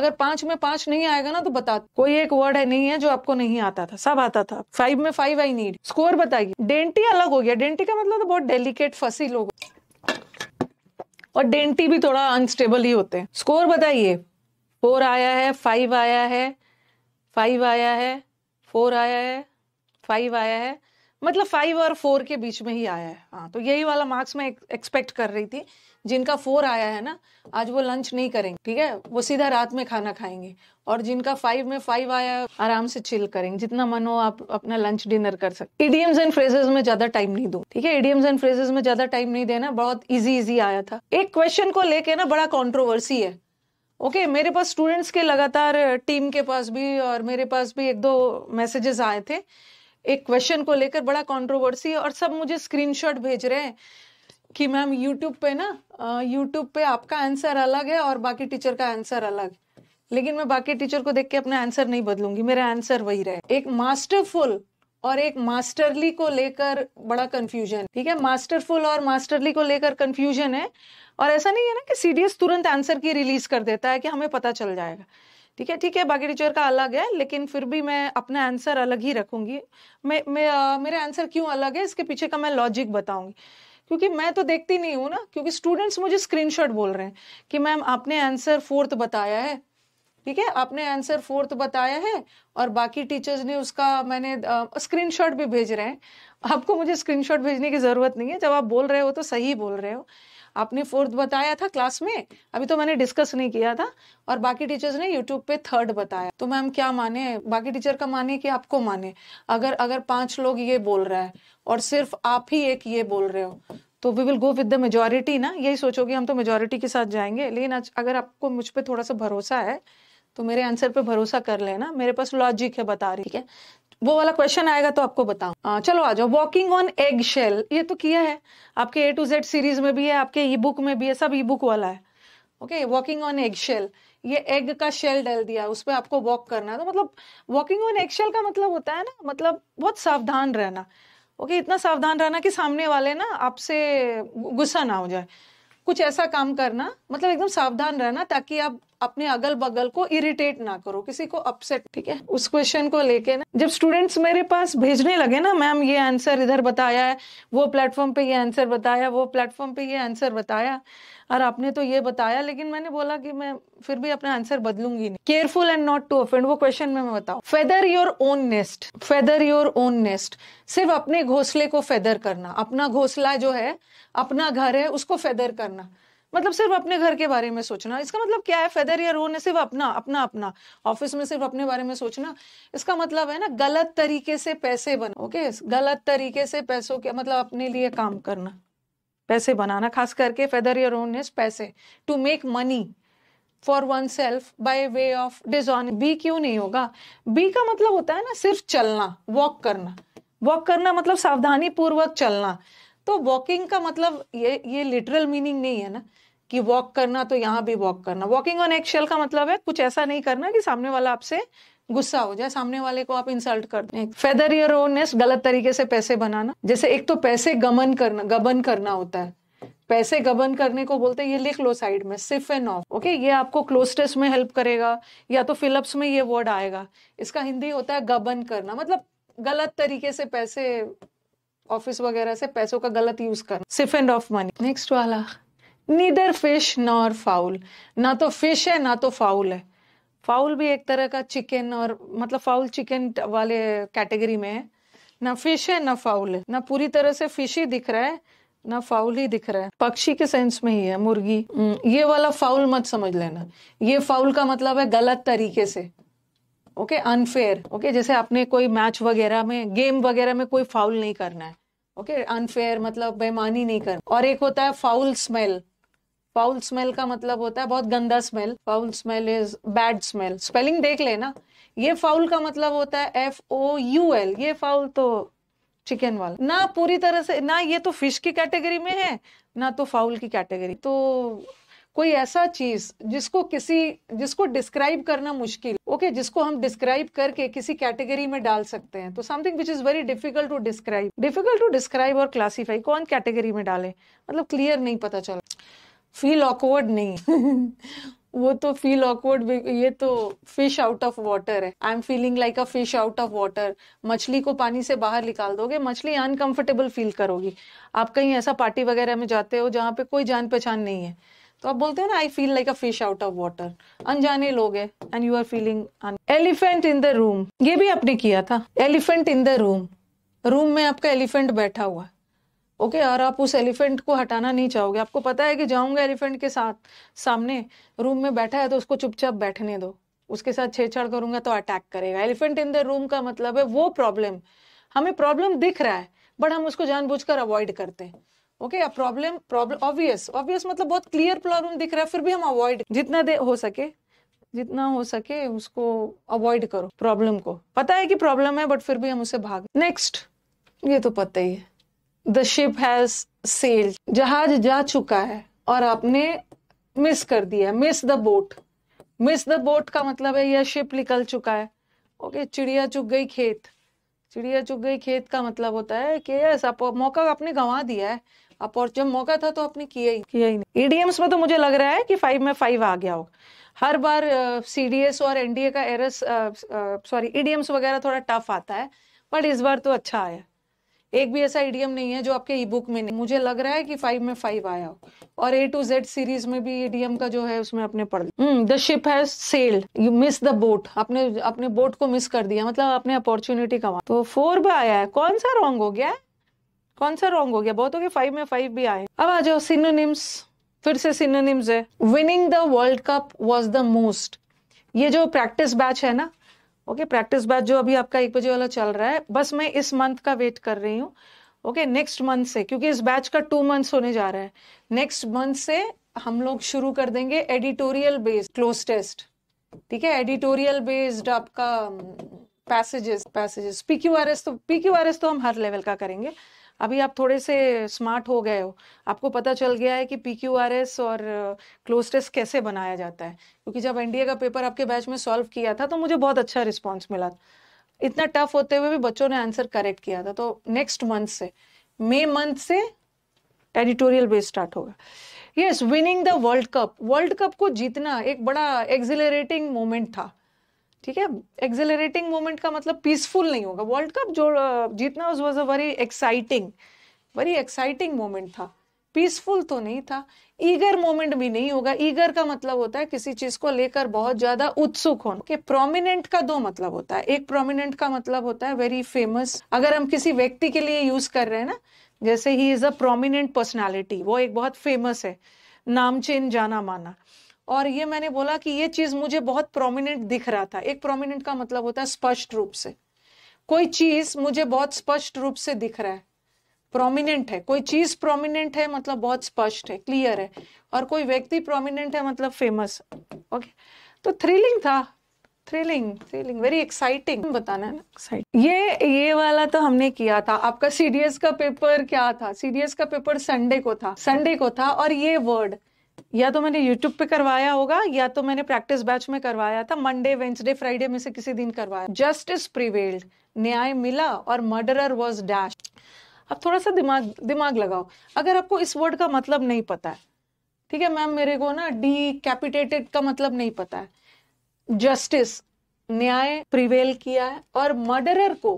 A: अगर पांच में पांच नहीं आएगा ना तो बता कोई एक वर्ड है नहीं है जो आपको नहीं आता था सब आता था फाइव में फाइव आई नीड स्कोर बताइए डेंटी अलग हो गया डेंटी का मतलब तो बहुत डेलिकेट फसी लोग और डेंटी भी थोड़ा अनस्टेबल ही होते हैं स्कोर बताइए फोर आया है फाइव आया है फाइव आया है फोर आया है फाइव आया है मतलब फाइव और फोर के बीच में ही आया है हाँ तो यही वाला मार्क्स मैं एक्सपेक्ट कर रही थी जिनका फोर आया है ना आज वो लंच नहीं करेंगे ठीक है वो सीधा रात में खाना खाएंगे और जिनका फाइव में फाइव आया आराम से चिल करेंगे जितना मन हो आप अपना लंच डिनर कर सकते इडियम्स एंड फ्रेजेस में ज्यादा टाइम नहीं दो ठीक है इडियम्स एंड फ्रेजेस में ज्यादा टाइम नहीं देना बहुत इजी इजी आया था एक क्वेश्चन को लेके ना बड़ा कॉन्ट्रोवर्सी है ओके okay, मेरे पास स्टूडेंट्स के लगातार टीम के पास भी और मेरे पास भी एक दो मैसेजेस आए थे एक क्वेश्चन को लेकर बड़ा कंट्रोवर्सी और सब मुझे स्क्रीनशॉट भेज रहे हैं कि मैम यूट्यूब पे ना यूट्यूब पे आपका आंसर अलग है और बाकी टीचर का आंसर अलग लेकिन मैं बाकी टीचर को देख के अपना आंसर नहीं बदलूंगी मेरा आंसर वही रहे एक मास्टरफुल और एक मास्टरली को लेकर बड़ा कंफ्यूजन ठीक है मास्टरफुल और मास्टरली को लेकर कंफ्यूजन है और ऐसा नहीं है ना कि सीडीएस तुरंत आंसर की रिलीज कर देता है कि हमें पता चल जाएगा ठीक है ठीक है बाकी टीचर का अलग है लेकिन फिर भी मैं अपना आंसर अलग ही रखूंगी मैं मेरा आंसर क्यों अलग है इसके पीछे का मैं लॉजिक बताऊंगी क्योंकि मैं तो देखती नहीं हूँ ना क्योंकि स्टूडेंट्स मुझे स्क्रीनशॉट बोल रहे हैं कि मैम आपने आंसर फोर्थ बताया है ठीक है आपने आंसर फोर्थ बताया है और बाकी टीचर्स ने उसका मैंने स्क्रीनशॉट भी भेज रहे हैं आपको मुझे स्क्रीनशॉट भेजने की ज़रूरत नहीं है जब आप बोल रहे हो तो सही बोल रहे हो आपने फोर्थ बताया था क्लास में अभी तो मैंने डिस्कस नहीं किया था और बाकी टीचर्स ने यूट्यूब पे थर्ड बताया तो मैम क्या माने बाकी टीचर का माने कि आपको माने अगर अगर पांच लोग ये बोल रहा है और सिर्फ आप ही एक ये बोल रहे हो तो we will go with the majority ना यही सोचोगे हम तो मेजोरिटी के साथ जाएंगे लेकिन अगर आपको मुझ पर थोड़ा सा भरोसा है तो मेरे आंसर पे भरोसा कर लेना मेरे पास लॉजिक है बता रही है वो वाला क्वेश्चन आएगा तो आपको बताऊं चलो आ जाओ वॉकिंग ऑन एग शेल ये तो किया है आपके ए टू जेड सीरीज में भी है आपके ई बुक में भी है सब ई बुक वाला है okay walking on egg shell ये एग का शेल डाल दिया उस पर आपको वॉक करना है तो मतलब वॉकिंग ऑन एग शेल का मतलब होता है ना मतलब बहुत सावधान रहना ओके इतना सावधान रहना कि सामने वाले ना आपसे गुस्सा ना हो जाए कुछ ऐसा काम करना मतलब एकदम सावधान रहना ताकि आप अपने अगल बगल को इरिटेट ना करो किसी को अपसेट ठीक है उस क्वेश्चन को लेके ना जब स्टूडेंट्स मेरे पास भेजने लगे ना मैम ये आंसर इधर बताया है वो प्लेटफॉर्म पे ये आंसर बताया वो प्लेटफॉर्म पे ये आंसर बताया और आपने तो ये बताया लेकिन मैंने बोला कि मैं फिर भी अपना आंसर बदलूंगी नहीं careful and not to offend वो क्वेश्चन में मैं बताऊं feather your own nest feather your own nest सिर्फ अपने घोंसले को फेदर करना अपना घोंसला जो है अपना घर है उसको फेदर करना मतलब सिर्फ अपने घर के बारे में सोचना इसका मतलब क्या है फेदर या रोन सिर्फ अपना अपना अपना ऑफिस में सिर्फ अपने बारे में सोचना इसका मतलब है ना गलत तरीके से पैसे बना ओके गलत तरीके से पैसों के मतलब अपने लिए काम करना पैसे बनाना खास करके फेदर या रोन पैसे to make money for oneself by way of डिजॉन बी क्यों नहीं होगा बी का मतलब होता है ना सिर्फ चलना वॉक करना वॉक करना मतलब सावधानी पूर्वक चलना तो वॉकिंग का मतलब ये ये लिटरल मीनिंग नहीं है ना कि वॉक करना तो यहाँ भी वॉक करना वॉकिंग ऑन एक शेल का मतलब है कुछ ऐसा नहीं करना कि सामने वाला आपसे गुस्सा हो जाए सामने वाले को आप इंसल्ट कर दें फेदर योर ओनेस गलत तरीके से पैसे बनाना जैसे एक तो पैसे गमन करना गबन करना होता है पैसे गबन करने को बोलते हैं ये लिख लो साइड में सिफ एंड ऑफ ओके ये आपको क्लोज में हेल्प करेगा या तो फिलअप्स में ये वर्ड आएगा इसका हिंदी होता है गबन करना मतलब गलत तरीके से पैसे ऑफिस वगैरह से पैसों का गलत यूज करना सिफ एंड ऑफ मनी नेक्स्ट वाला नीदर फिश नॉर फाउल ना तो फिश है ना तो फाउल है फाउल भी एक तरह का चिकन और मतलब फाउल चिकन वाले कैटेगरी में है ना फिश है ना फाउल है ना पूरी तरह से फिश ही दिख रहा है ना फाउल ही दिख रहा है पक्षी के सेंस में ही है मुर्गी हम्म, ये वाला फाउल मत समझ लेना ये फाउल का मतलब है गलत तरीके से ओके अनफेयर ओके जैसे आपने कोई मैच वगैरह में गेम वगैरह में कोई फाउल नहीं करना है ओके okay? अनफेयर मतलब बेमानी नहीं करना और एक होता है फाउल स्मेल फाउल स्मेल का मतलब होता है बहुत गंदा smell foul smell is bad smell spelling देख लेना ये फाउल का मतलब होता है एफ ओ यू एल ये फाउल तो चिकन वाला ना पूरी तरह से ना ये तो फिश की कैटेगरी में है ना तो फाउल की कैटेगरी तो कोई ऐसा चीज जिसको किसी जिसको डिस्क्राइब करना मुश्किल ओके okay, जिसको हम डिस्क्राइब करके किसी कैटेगरी में डाल सकते हैं तो something which is very difficult to describe difficult to describe और क्लासीफाई कौन कैटेगरी में डाले मतलब क्लियर नहीं पता चल फील ऑकवर्ड नहीं वो तो फील ऑकवर्ड ये तो फिश आउट ऑफ वाटर है I am feeling like a fish out of water मछली को पानी से बाहर निकाल दोगे मछली अनकंफर्टेबल फील करोगी आप कहीं ऐसा पार्टी वगैरह में जाते हो जहाँ पे कोई जान पहचान नहीं है तो आप बोलते हो ना I feel like a fish out of water अनजाने लोग है and you are feeling elephant in the room ये भी आपने किया था elephant in the room room में आपका एलिफेंट बैठा हुआ है ओके okay, और आप उस एलिफेंट को हटाना नहीं चाहोगे आपको पता है कि जाऊंगा एलिफेंट के साथ सामने रूम में बैठा है तो उसको चुपचाप बैठने दो उसके साथ छेड़छाड़ करूंगा तो अटैक करेगा एलिफेंट इन द रूम का मतलब है वो प्रॉब्लम हमें प्रॉब्लम दिख रहा है बट हम उसको जानबूझकर अवॉइड करते हैं okay a problem problem obvious obvious मतलब बहुत क्लियर प्रॉब्लम दिख रहा है फिर भी हम अवॉइड जितना दे हो सके जितना हो सके उसको अवॉइड करो प्रॉब्लम को पता है कि प्रॉब्लम है बट फिर भी हम उसे भाग नेक्स्ट ये तो पता ही है द शिप हैज सेल जहाज जा चुका है और आपने मिस कर दिया miss the boat miss the boat का मतलब है यह शिप निकल चुका है ओके okay, चिड़िया चुग गई खेत चिड़िया चुग गई खेत का मतलब होता है कि यस आप मौका आपने गंवा दिया है आप और जब मौका था तो आपने किया ही किया ही नहीं ईडीएम्स e में तो मुझे लग रहा है कि फाइव में फाइव आ गया होगा हर बार सीडीएस और एनडीए का एरस सॉरी ईडीएम्स वगैरह थोड़ा टफ आता है बट इस बार तो अच्छा आया एक भी ऐसा ईडीएम e नहीं है जो आपके ई बुक में नहीं मुझे लग रहा है कि फाइव में फाइव आया हो और ए टू जेड सीरीज में भी ईडीएम e का जो है उसमें आपने पढ़ the ship has sailed you miss the boat आपने अपने बोट को मिस कर दिया मतलब आपने अपॉर्चुनिटी कमा तो फोर भी आया है कौन सा रॉन्ग हो गया है कौन सा रॉन्ग हो गया बहुत हो गया फाइव में फाइव भी आए अब आ जाओ सिनोनिम्स फिर से सिनोनिम्स है winning the world cup was the most ये जो प्रैक्टिस बैच है ना ओके प्रैक्टिस बैच जो अभी आपका एक बजे वाला चल रहा है बस मैं इस मंथ का वेट कर रही हूँ ओके नेक्स्ट मंथ से क्योंकि इस बैच का टू मंथ्स होने जा रहा है नेक्स्ट मंथ से हम लोग शुरू कर देंगे एडिटोरियल बेस्ड क्लोज टेस्ट ठीक है एडिटोरियल बेस्ड आपका पैसेजेस पैसेजेस पीक्यूआरएस तो पीक्यूआरएस तो हम हर लेवल का करेंगे अभी आप थोड़े से स्मार्ट हो गए हो आपको पता चल गया है कि पी क्यू आर एस और क्लोज uh, टेस्ट कैसे बनाया जाता है क्योंकि जब एनडीए का पेपर आपके बैच में सॉल्व किया था तो मुझे बहुत अच्छा रिस्पॉन्स मिला इतना टफ होते हुए भी बच्चों ने आंसर करेक्ट किया था तो नेक्स्ट मंथ से मे मंथ से टेरिटोरियल बेस स्टार्ट होगा yes winning the world cup world cup को जीतना एक बड़ा एक्सिलरेटिंग मोमेंट था ठीक है एक्सेलरेटिंग मोमेंट का मतलब पीसफुल नहीं होगा वर्ल्ड कप जो जीतना उस was a very exciting very exciting moment था पीसफुल तो नहीं था ईगर मोमेंट भी नहीं होगा ईगर का मतलब होता है किसी चीज को लेकर बहुत ज्यादा उत्सुक होना के प्रोमिनेंट का दो मतलब होता है एक प्रोमिनेंट का मतलब होता है वेरी फेमस अगर हम किसी व्यक्ति के लिए यूज कर रहे हैं ना जैसे ही इज अ प्रोमिनेंट पर्सनैलिटी वो एक बहुत फेमस है नामचेन जाना माना और ये मैंने बोला कि ये चीज मुझे बहुत प्रोमिनेंट दिख रहा था एक प्रोमिनेंट का मतलब होता है स्पष्ट रूप से कोई चीज मुझे बहुत स्पष्ट रूप से दिख रहा है प्रोमिनेंट है कोई चीज प्रोमिनेंट है मतलब बहुत स्पष्ट है क्लियर है और कोई व्यक्ति प्रोमिनेंट है मतलब फेमस ओके तो थ्रिलिंग था थ्रिलिंग थ्रिलिंग वेरी एक्साइटिंग बताना है ना एक्साइट ये ये वाला तो हमने किया था आपका सीडीएस का पेपर क्या था सीडीएस का पेपर संडे को था संडे को था और ये वर्ड या तो मैंने YouTube पे करवाया होगा या तो मैंने प्रैक्टिस बैच में करवाया था मंडे वेंसडे फ्राइडे में से किसी दिन करवाया जस्टिस प्रिवेल्ड न्याय मिला और मर्डरर वॉज डैश अब थोड़ा सा दिमाग दिमाग लगाओ अगर आपको इस वर्ड का मतलब नहीं पता है ठीक है मैम मेरे को ना डी कैपिटेटेड का मतलब नहीं पता है जस्टिस न्याय प्रिवेल किया है और मर्डरर को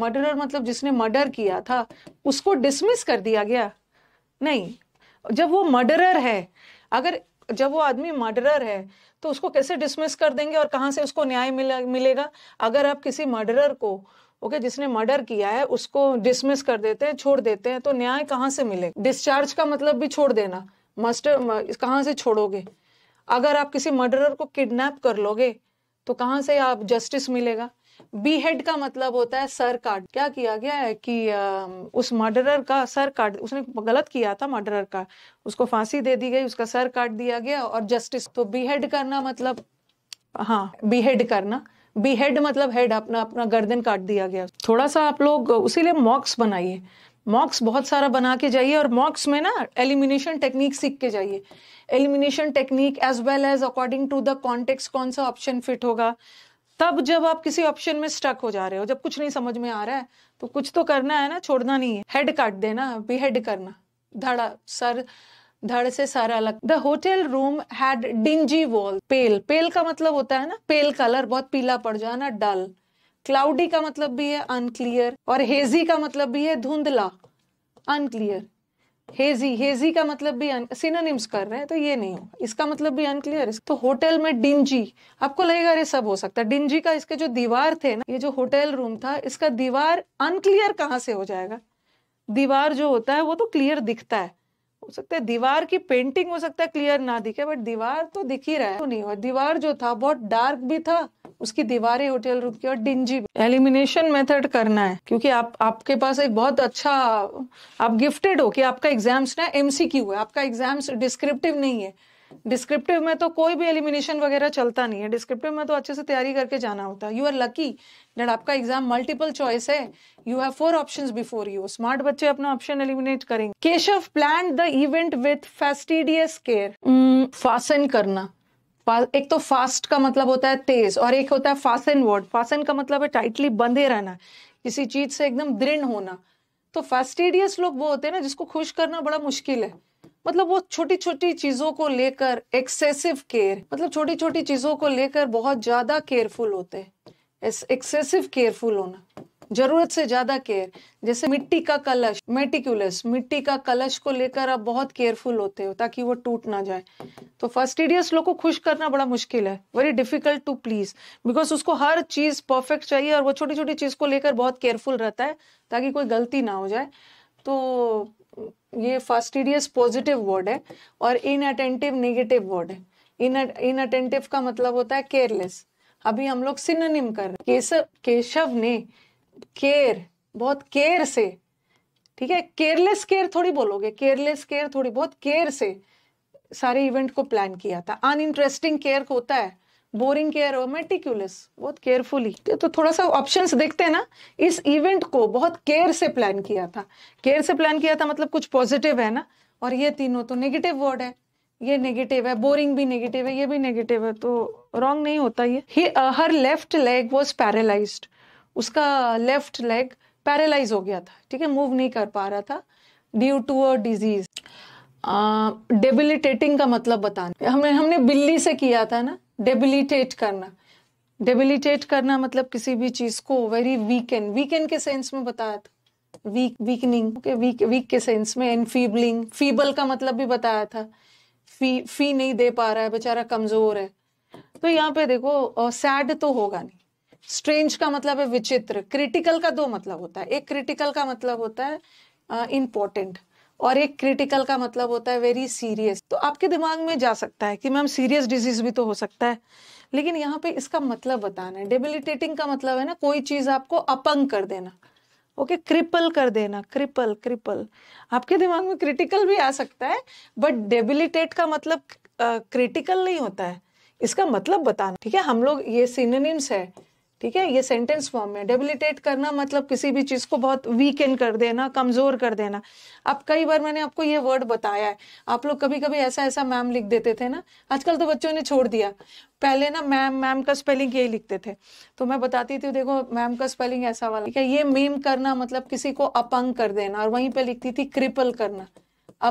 A: मर्डरर मतलब जिसने मर्डर किया था उसको डिसमिस कर दिया गया नहीं जब वो मर्डरर है अगर जब वो आदमी मर्डरर है तो उसको कैसे डिसमिस कर देंगे और कहाँ से उसको न्याय मिलेगा अगर आप किसी मर्डरर को ओके okay, जिसने मर्डर किया है उसको डिसमिस कर देते हैं छोड़ देते हैं तो न्याय कहाँ से मिलेगा डिस्चार्ज का मतलब भी छोड़ देना मस्टर कहाँ से छोड़ोगे अगर आप किसी मर्डरर को किडनैप कर लोगे तो कहाँ से आप जस्टिस मिलेगा बी हेड का मतलब होता है सर काट क्या किया गया है कि आ, उस मर्डरर का सर काट उसने गलत किया था मर्डरर का उसको फांसी दे दी गई उसका सर काट दिया गया और जस्टिस तो बी हेड करना मतलब हाँ बी हेड करना बी हेड मतलब हेड अपना अपना गर्दन काट दिया गया थोड़ा सा आप लोग उसी लिए मॉक्स बनाइए मॉक्स बहुत सारा बना के जाइए और मॉक्स में ना एलिमिनेशन टेक्निक सीख के जाइए elimination technique as well as according to the context कौन सा ऑप्शन फिट होगा तब जब आप किसी ऑप्शन में स्टक हो जा रहे हो जब कुछ नहीं समझ में आ रहा है तो कुछ तो करना है ना छोड़ना नहीं है हेड काट देना बिहेड करना धड़ा सर धड़ से सारा अलग the hotel room had dingy wall pale pale का मतलब होता है ना पेल कलर बहुत पीला पड़ जाना डल क्लाउडी का मतलब भी है अनक्लियर और हेजी का मतलब भी है धुंधला अनक्लियर हेजी हेजी का मतलब भी सिनोनिम्स कर रहे हैं तो ये नहीं होगा इसका मतलब भी अनक्लियर तो होटल में डिंजी आपको लगेगा अरे सब हो सकता है डिंजी का इसके जो दीवार थे ना ये जो होटल रूम था इसका दीवार अनक्लियर कहाँ से हो जाएगा दीवार जो होता है वो तो क्लियर दिखता है हो सकता है दीवार की पेंटिंग हो सकता है क्लियर ना दिखे बट दीवार तो दिख ही रहा है तो नहीं और दीवार जो था बहुत डार्क भी था उसकी दीवारें होटल रूम की और डिंजी एलिमिनेशन मेथड करना है क्योंकि आप आपके पास एक बहुत अच्छा आप गिफ्टेड हो कि आपका एग्जाम्स ना एमसीक्यू है आपका एग्जाम्स डिस्क्रिप्टिव नहीं है डिस्क्रिप्टिव में तो कोई भी एलिमिनेशन वगैरह चलता नहीं है डिस्क्रिप्टिव में तो अच्छे से तैयारी करके जाना होता है यू आर लकी डेट आपका एग्जाम मल्टीपल चॉइस है you have four option before you smart बच्चे अपना ऑप्शन एलिमिनेट करेंगे Keshav plan the event with fastidious care फासन करना एक तो फास्ट का मतलब होता है तेज और एक होता है फासन वर्ड फासन का मतलब है टाइटली बंधे रहना किसी चीज से एकदम दृढ़ होना तो फास्टिडियस लोग वो होते हैं ना जिसको खुश करना बड़ा मुश्किल है मतलब वो छोटी छोटी चीजों को लेकर एक्सेसिव केयर मतलब छोटी छोटी चीजों को लेकर बहुत ज्यादा केयरफुल होते हैं एक्सेसिव केयरफुल होना जरूरत से ज्यादा केयर जैसे मिट्टी का कलश मेटिकुलस मिट्टी का कलश को लेकर आप बहुत केयरफुल होते हो ताकि वो टूट ना जाए तो फर्स्टिडियस लोग को खुश करना बड़ा मुश्किल है very difficult to please because उसको हर चीज परफेक्ट चाहिए और वो छोटी छोटी चीज को लेकर बहुत केयरफुल रहता है ताकि कोई गलती ना हो जाए तो ये फास्टिडियस पॉजिटिव वर्ड है और इनअटेंटिव नेगेटिव वर्ड है इन इनअटेंटिव का मतलब होता है केयरलेस अभी हम लोग सिनोनिम कर रहे केशव केशव ने केयर बहुत केयर से ठीक है केयरलेस केयर थोड़ी बोलोगे केयरलेस केयर थोड़ी बहुत केयर से सारे इवेंट को प्लान किया था अनइंटरेस्टिंग केयर होता है बोरिंग केयर हो मेटिक्यूलस बहुत केयरफुली तो थोड़ा सा ऑप्शन देखते हैं ना इस इवेंट को बहुत केयर से प्लान किया था केयर से प्लान किया था मतलब कुछ पॉजिटिव है ना और ये तीनों तो नेगेटिव वर्ड है ये नेगेटिव है बोरिंग भी नेगेटिव है ये भी नेगेटिव है तो रॉन्ग नहीं होता ये ही हर लेफ्ट लेग वॉज पैरालाइज उसका लेफ्ट लेग पैरालाइज हो गया था ठीक है मूव नहीं कर पा रहा था due to a disease debilitating का मतलब बताना हमने हमने बिल्ली से किया था ना डेबिलिटेट करना डेबिलिटेट करना मतलब किसी भी चीज को वेरी वीकेन वीकेन के सेंस में बताया था weak weakening okay weak weak के सेंस में एनफीबलिंग फीबल का मतलब भी बताया था फी फी नहीं दे पा रहा है बेचारा कमजोर है तो यहाँ पे देखो सैड तो होगा नहीं स्ट्रेंज का मतलब है विचित्र क्रिटिकल का दो मतलब होता है एक क्रिटिकल का मतलब होता है इंपॉर्टेंट uh, और एक क्रिटिकल का मतलब होता है वेरी सीरियस तो आपके दिमाग में जा सकता है कि मैम सीरियस डिजीज भी तो हो सकता है लेकिन यहाँ पे इसका मतलब बताना है डेबिलिटेटिंग का मतलब है ना कोई चीज आपको अपंग कर देना ओके okay, क्रिपल कर देना क्रिपल क्रिपल आपके दिमाग में क्रिटिकल भी आ सकता है बट डेबिलिटेट का मतलब क्रिटिकल नहीं होता है इसका मतलब बताना ठीक है हम लोग ये सिनोनिम्स है ठीक है ये सेंटेंस फॉर्म में डेबिलिटेट करना मतलब किसी भी चीज को बहुत वीकेंड कर देना कमजोर कर देना अब कई बार मैंने आपको ये वर्ड बताया है आप लोग कभी कभी ऐसा ऐसा मैम लिख देते थे ना आजकल तो बच्चों ने छोड़ दिया पहले ना मैम मैम का स्पेलिंग यही लिखते थे तो मैं बताती थी देखो मैम का स्पेलिंग ऐसा वाला ठीक है ये मेम करना मतलब किसी को अपंग कर देना और वहीं पे लिखती थी क्रिपल करना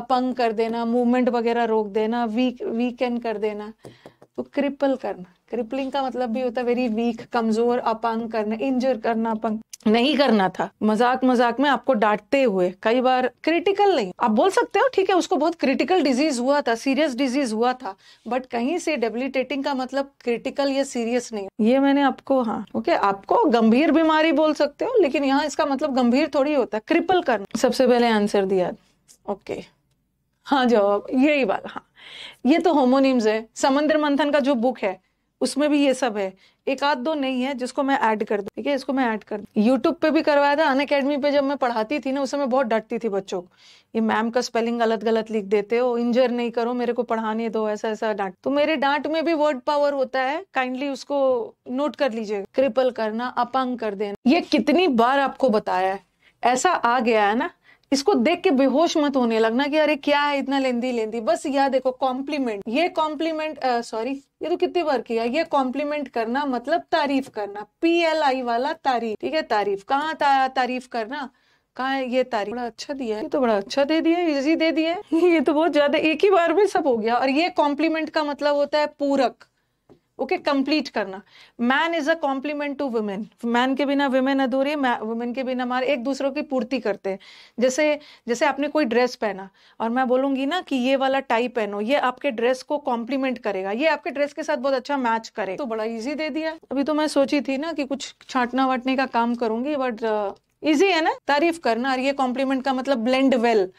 A: अपंग कर देना मूवमेंट वगैरह रोक देना वीक वीकेंड कर देना तो क्रिपल करना क्रिपलिंग का मतलब भी होता है वेरी वीक कमजोर अपंग करना इंजर करना अपंग नहीं करना था मजाक मजाक में आपको डांटते हुए कई बार क्रिटिकल नहीं आप बोल सकते हो ठीक है उसको बहुत क्रिटिकल डिजीज हुआ था सीरियस डिजीज हुआ था बट कहीं से डेबिलिटेटिंग का मतलब क्रिटिकल या सीरियस नहीं ये मैंने आपको हाँ ओके आपको गंभीर बीमारी बोल सकते हो लेकिन यहाँ इसका मतलब गंभीर थोड़ी होता है क्रिपल करना सबसे पहले आंसर दिया ओके हाँ जवाब यही बात हाँ ये तो होमोनिम्स है समुद्र मंथन का जो बुक है उसमें भी ये सब है एक आध दो नहीं है जिसको मैं ऐड कर दू ठीक है इसको मैं ऐड कर दू यूट्यूब पे भी करवाया था अन अकेडमी पे जब मैं पढ़ाती थी ना उस समय बहुत डरती थी बच्चों को ये मैम का स्पेलिंग गलत गलत लिख देते हो इंजर नहीं करो मेरे को पढ़ाने दो ऐसा ऐसा डांट तो मेरे डांट में भी वर्ड पावर होता है काइंडली उसको नोट कर लीजिए क्रिपल करना अपंग कर देना ये कितनी बार आपको बताया है ऐसा आ गया है ना इसको देख के बेहोश मत होने लगना कि अरे क्या है इतना लेंदी लेंदी बस यह देखो कॉम्प्लीमेंट ये कॉम्प्लीमेंट सॉरी ये तो कितनी बार किया ये कॉम्प्लीमेंट करना मतलब तारीफ करना पी एल आई वाला तारीफ ठीक है तारीफ कहाँ ता, तारीफ करना कहा ये तारीफ बड़ा अच्छा दिया है ये तो बड़ा अच्छा दे दिया इजी दे दिया ये तो बहुत ज्यादा एक ही बार में सब हो गया और ये कॉम्प्लीमेंट का मतलब होता है पूरक ओके okay, कंप्लीट करना man is a complement to women man के बिना वुमेन अधूरी वुमेन के बिना हमारे एक दूसरों की पूर्ति करते हैं जैसे जैसे आपने कोई ड्रेस पहना और मैं बोलूंगी ना कि ये वाला टाई पहनो ये आपके ड्रेस को कॉम्प्लीमेंट करेगा ये आपके ड्रेस के साथ बहुत अच्छा मैच करे तो बड़ा ईजी दे दिया अभी तो मैं सोची थी ना कि कुछ छाटना वाटने का काम करूंगी बट ईजी uh, है ना तारीफ करना और ये कॉम्प्लीमेंट का मतलब ब्लेंड वेल well.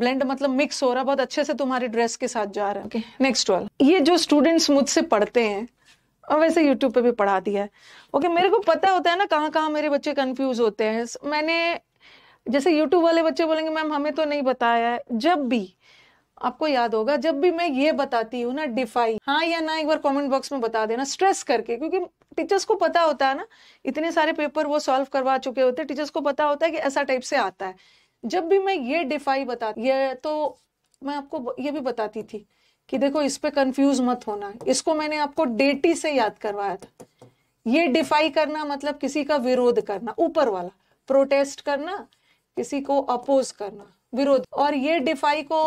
A: ब्लेंड मतलब मिक्स हो रहा बहुत अच्छे से तुम्हारे ड्रेस के साथ जा रहा है नेक्स्ट वाला ये जो स्टूडेंट्स मुझसे पढ़ते हैं और वैसे यूट्यूब पे भी दिया है ओके मेरे को पता होता है ना कहाँ कहाँ मेरे बच्चे कंफ्यूज होते हैं मैंने जैसे यूट्यूब वाले बच्चे बोलेंगे मैम हमें तो नहीं बताया है जब भी आपको याद होगा जब भी मैं ये बताती हूँ ना डिफाई हाँ या ना एक बार कमेंट बॉक्स में बता देना स्ट्रेस करके क्योंकि टीचर्स को पता होता है ना इतने सारे पेपर वो सॉल्व करवा चुके होते हैं टीचर्स को पता होता है कि ऐसा टाइप से आता है जब भी मैं ये डिफाई बताती है तो मैं आपको ये भी बताती थी कि देखो इस पे कंफ्यूज मत होना इसको मैंने आपको डेटी से याद करवाया था ये डिफाई करना मतलब किसी का विरोध करना ऊपर वाला प्रोटेस्ट करना किसी को अपोज करना विरोध और ये डिफाई को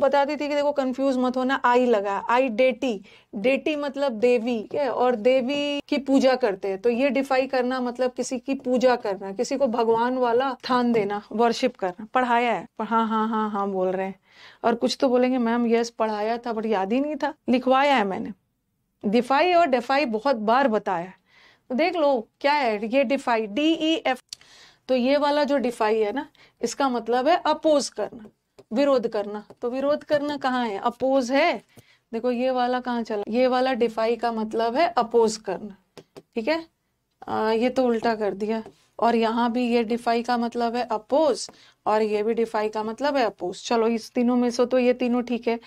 A: बताती थी कि देखो कंफ्यूज मत होना आई लगा आई डेटी डेटी मतलब देवी है और देवी की पूजा करते हैं तो ये डिफाई करना मतलब किसी की पूजा करना किसी को भगवान वाला स्थान देना वर्शिप करना पढ़ाया है हाँ हाँ हाँ हाँ बोल रहे हैं और कुछ तो बोलेंगे मैम यस पढ़ाया था बट याद ही नहीं था लिखवाया है मैंने डिफाई और डेफाई बहुत बार बताया है तो देख लो क्या है ये डिफाई डी ई एफ तो ये वाला जो डिफाई है ना इसका मतलब है अपोज करना विरोध करना तो विरोध करना कहाँ है अपोज है देखो ये वाला कहाँ चला ये वाला डिफाई का मतलब है अपोज करना ठीक है आ, ये तो उल्टा कर दिया और यहाँ भी ये डिफाई का मतलब है अपोज और ये भी डिफाई का मतलब है अपोज चलो इस तीनों में से तो ये तीनों ठीक है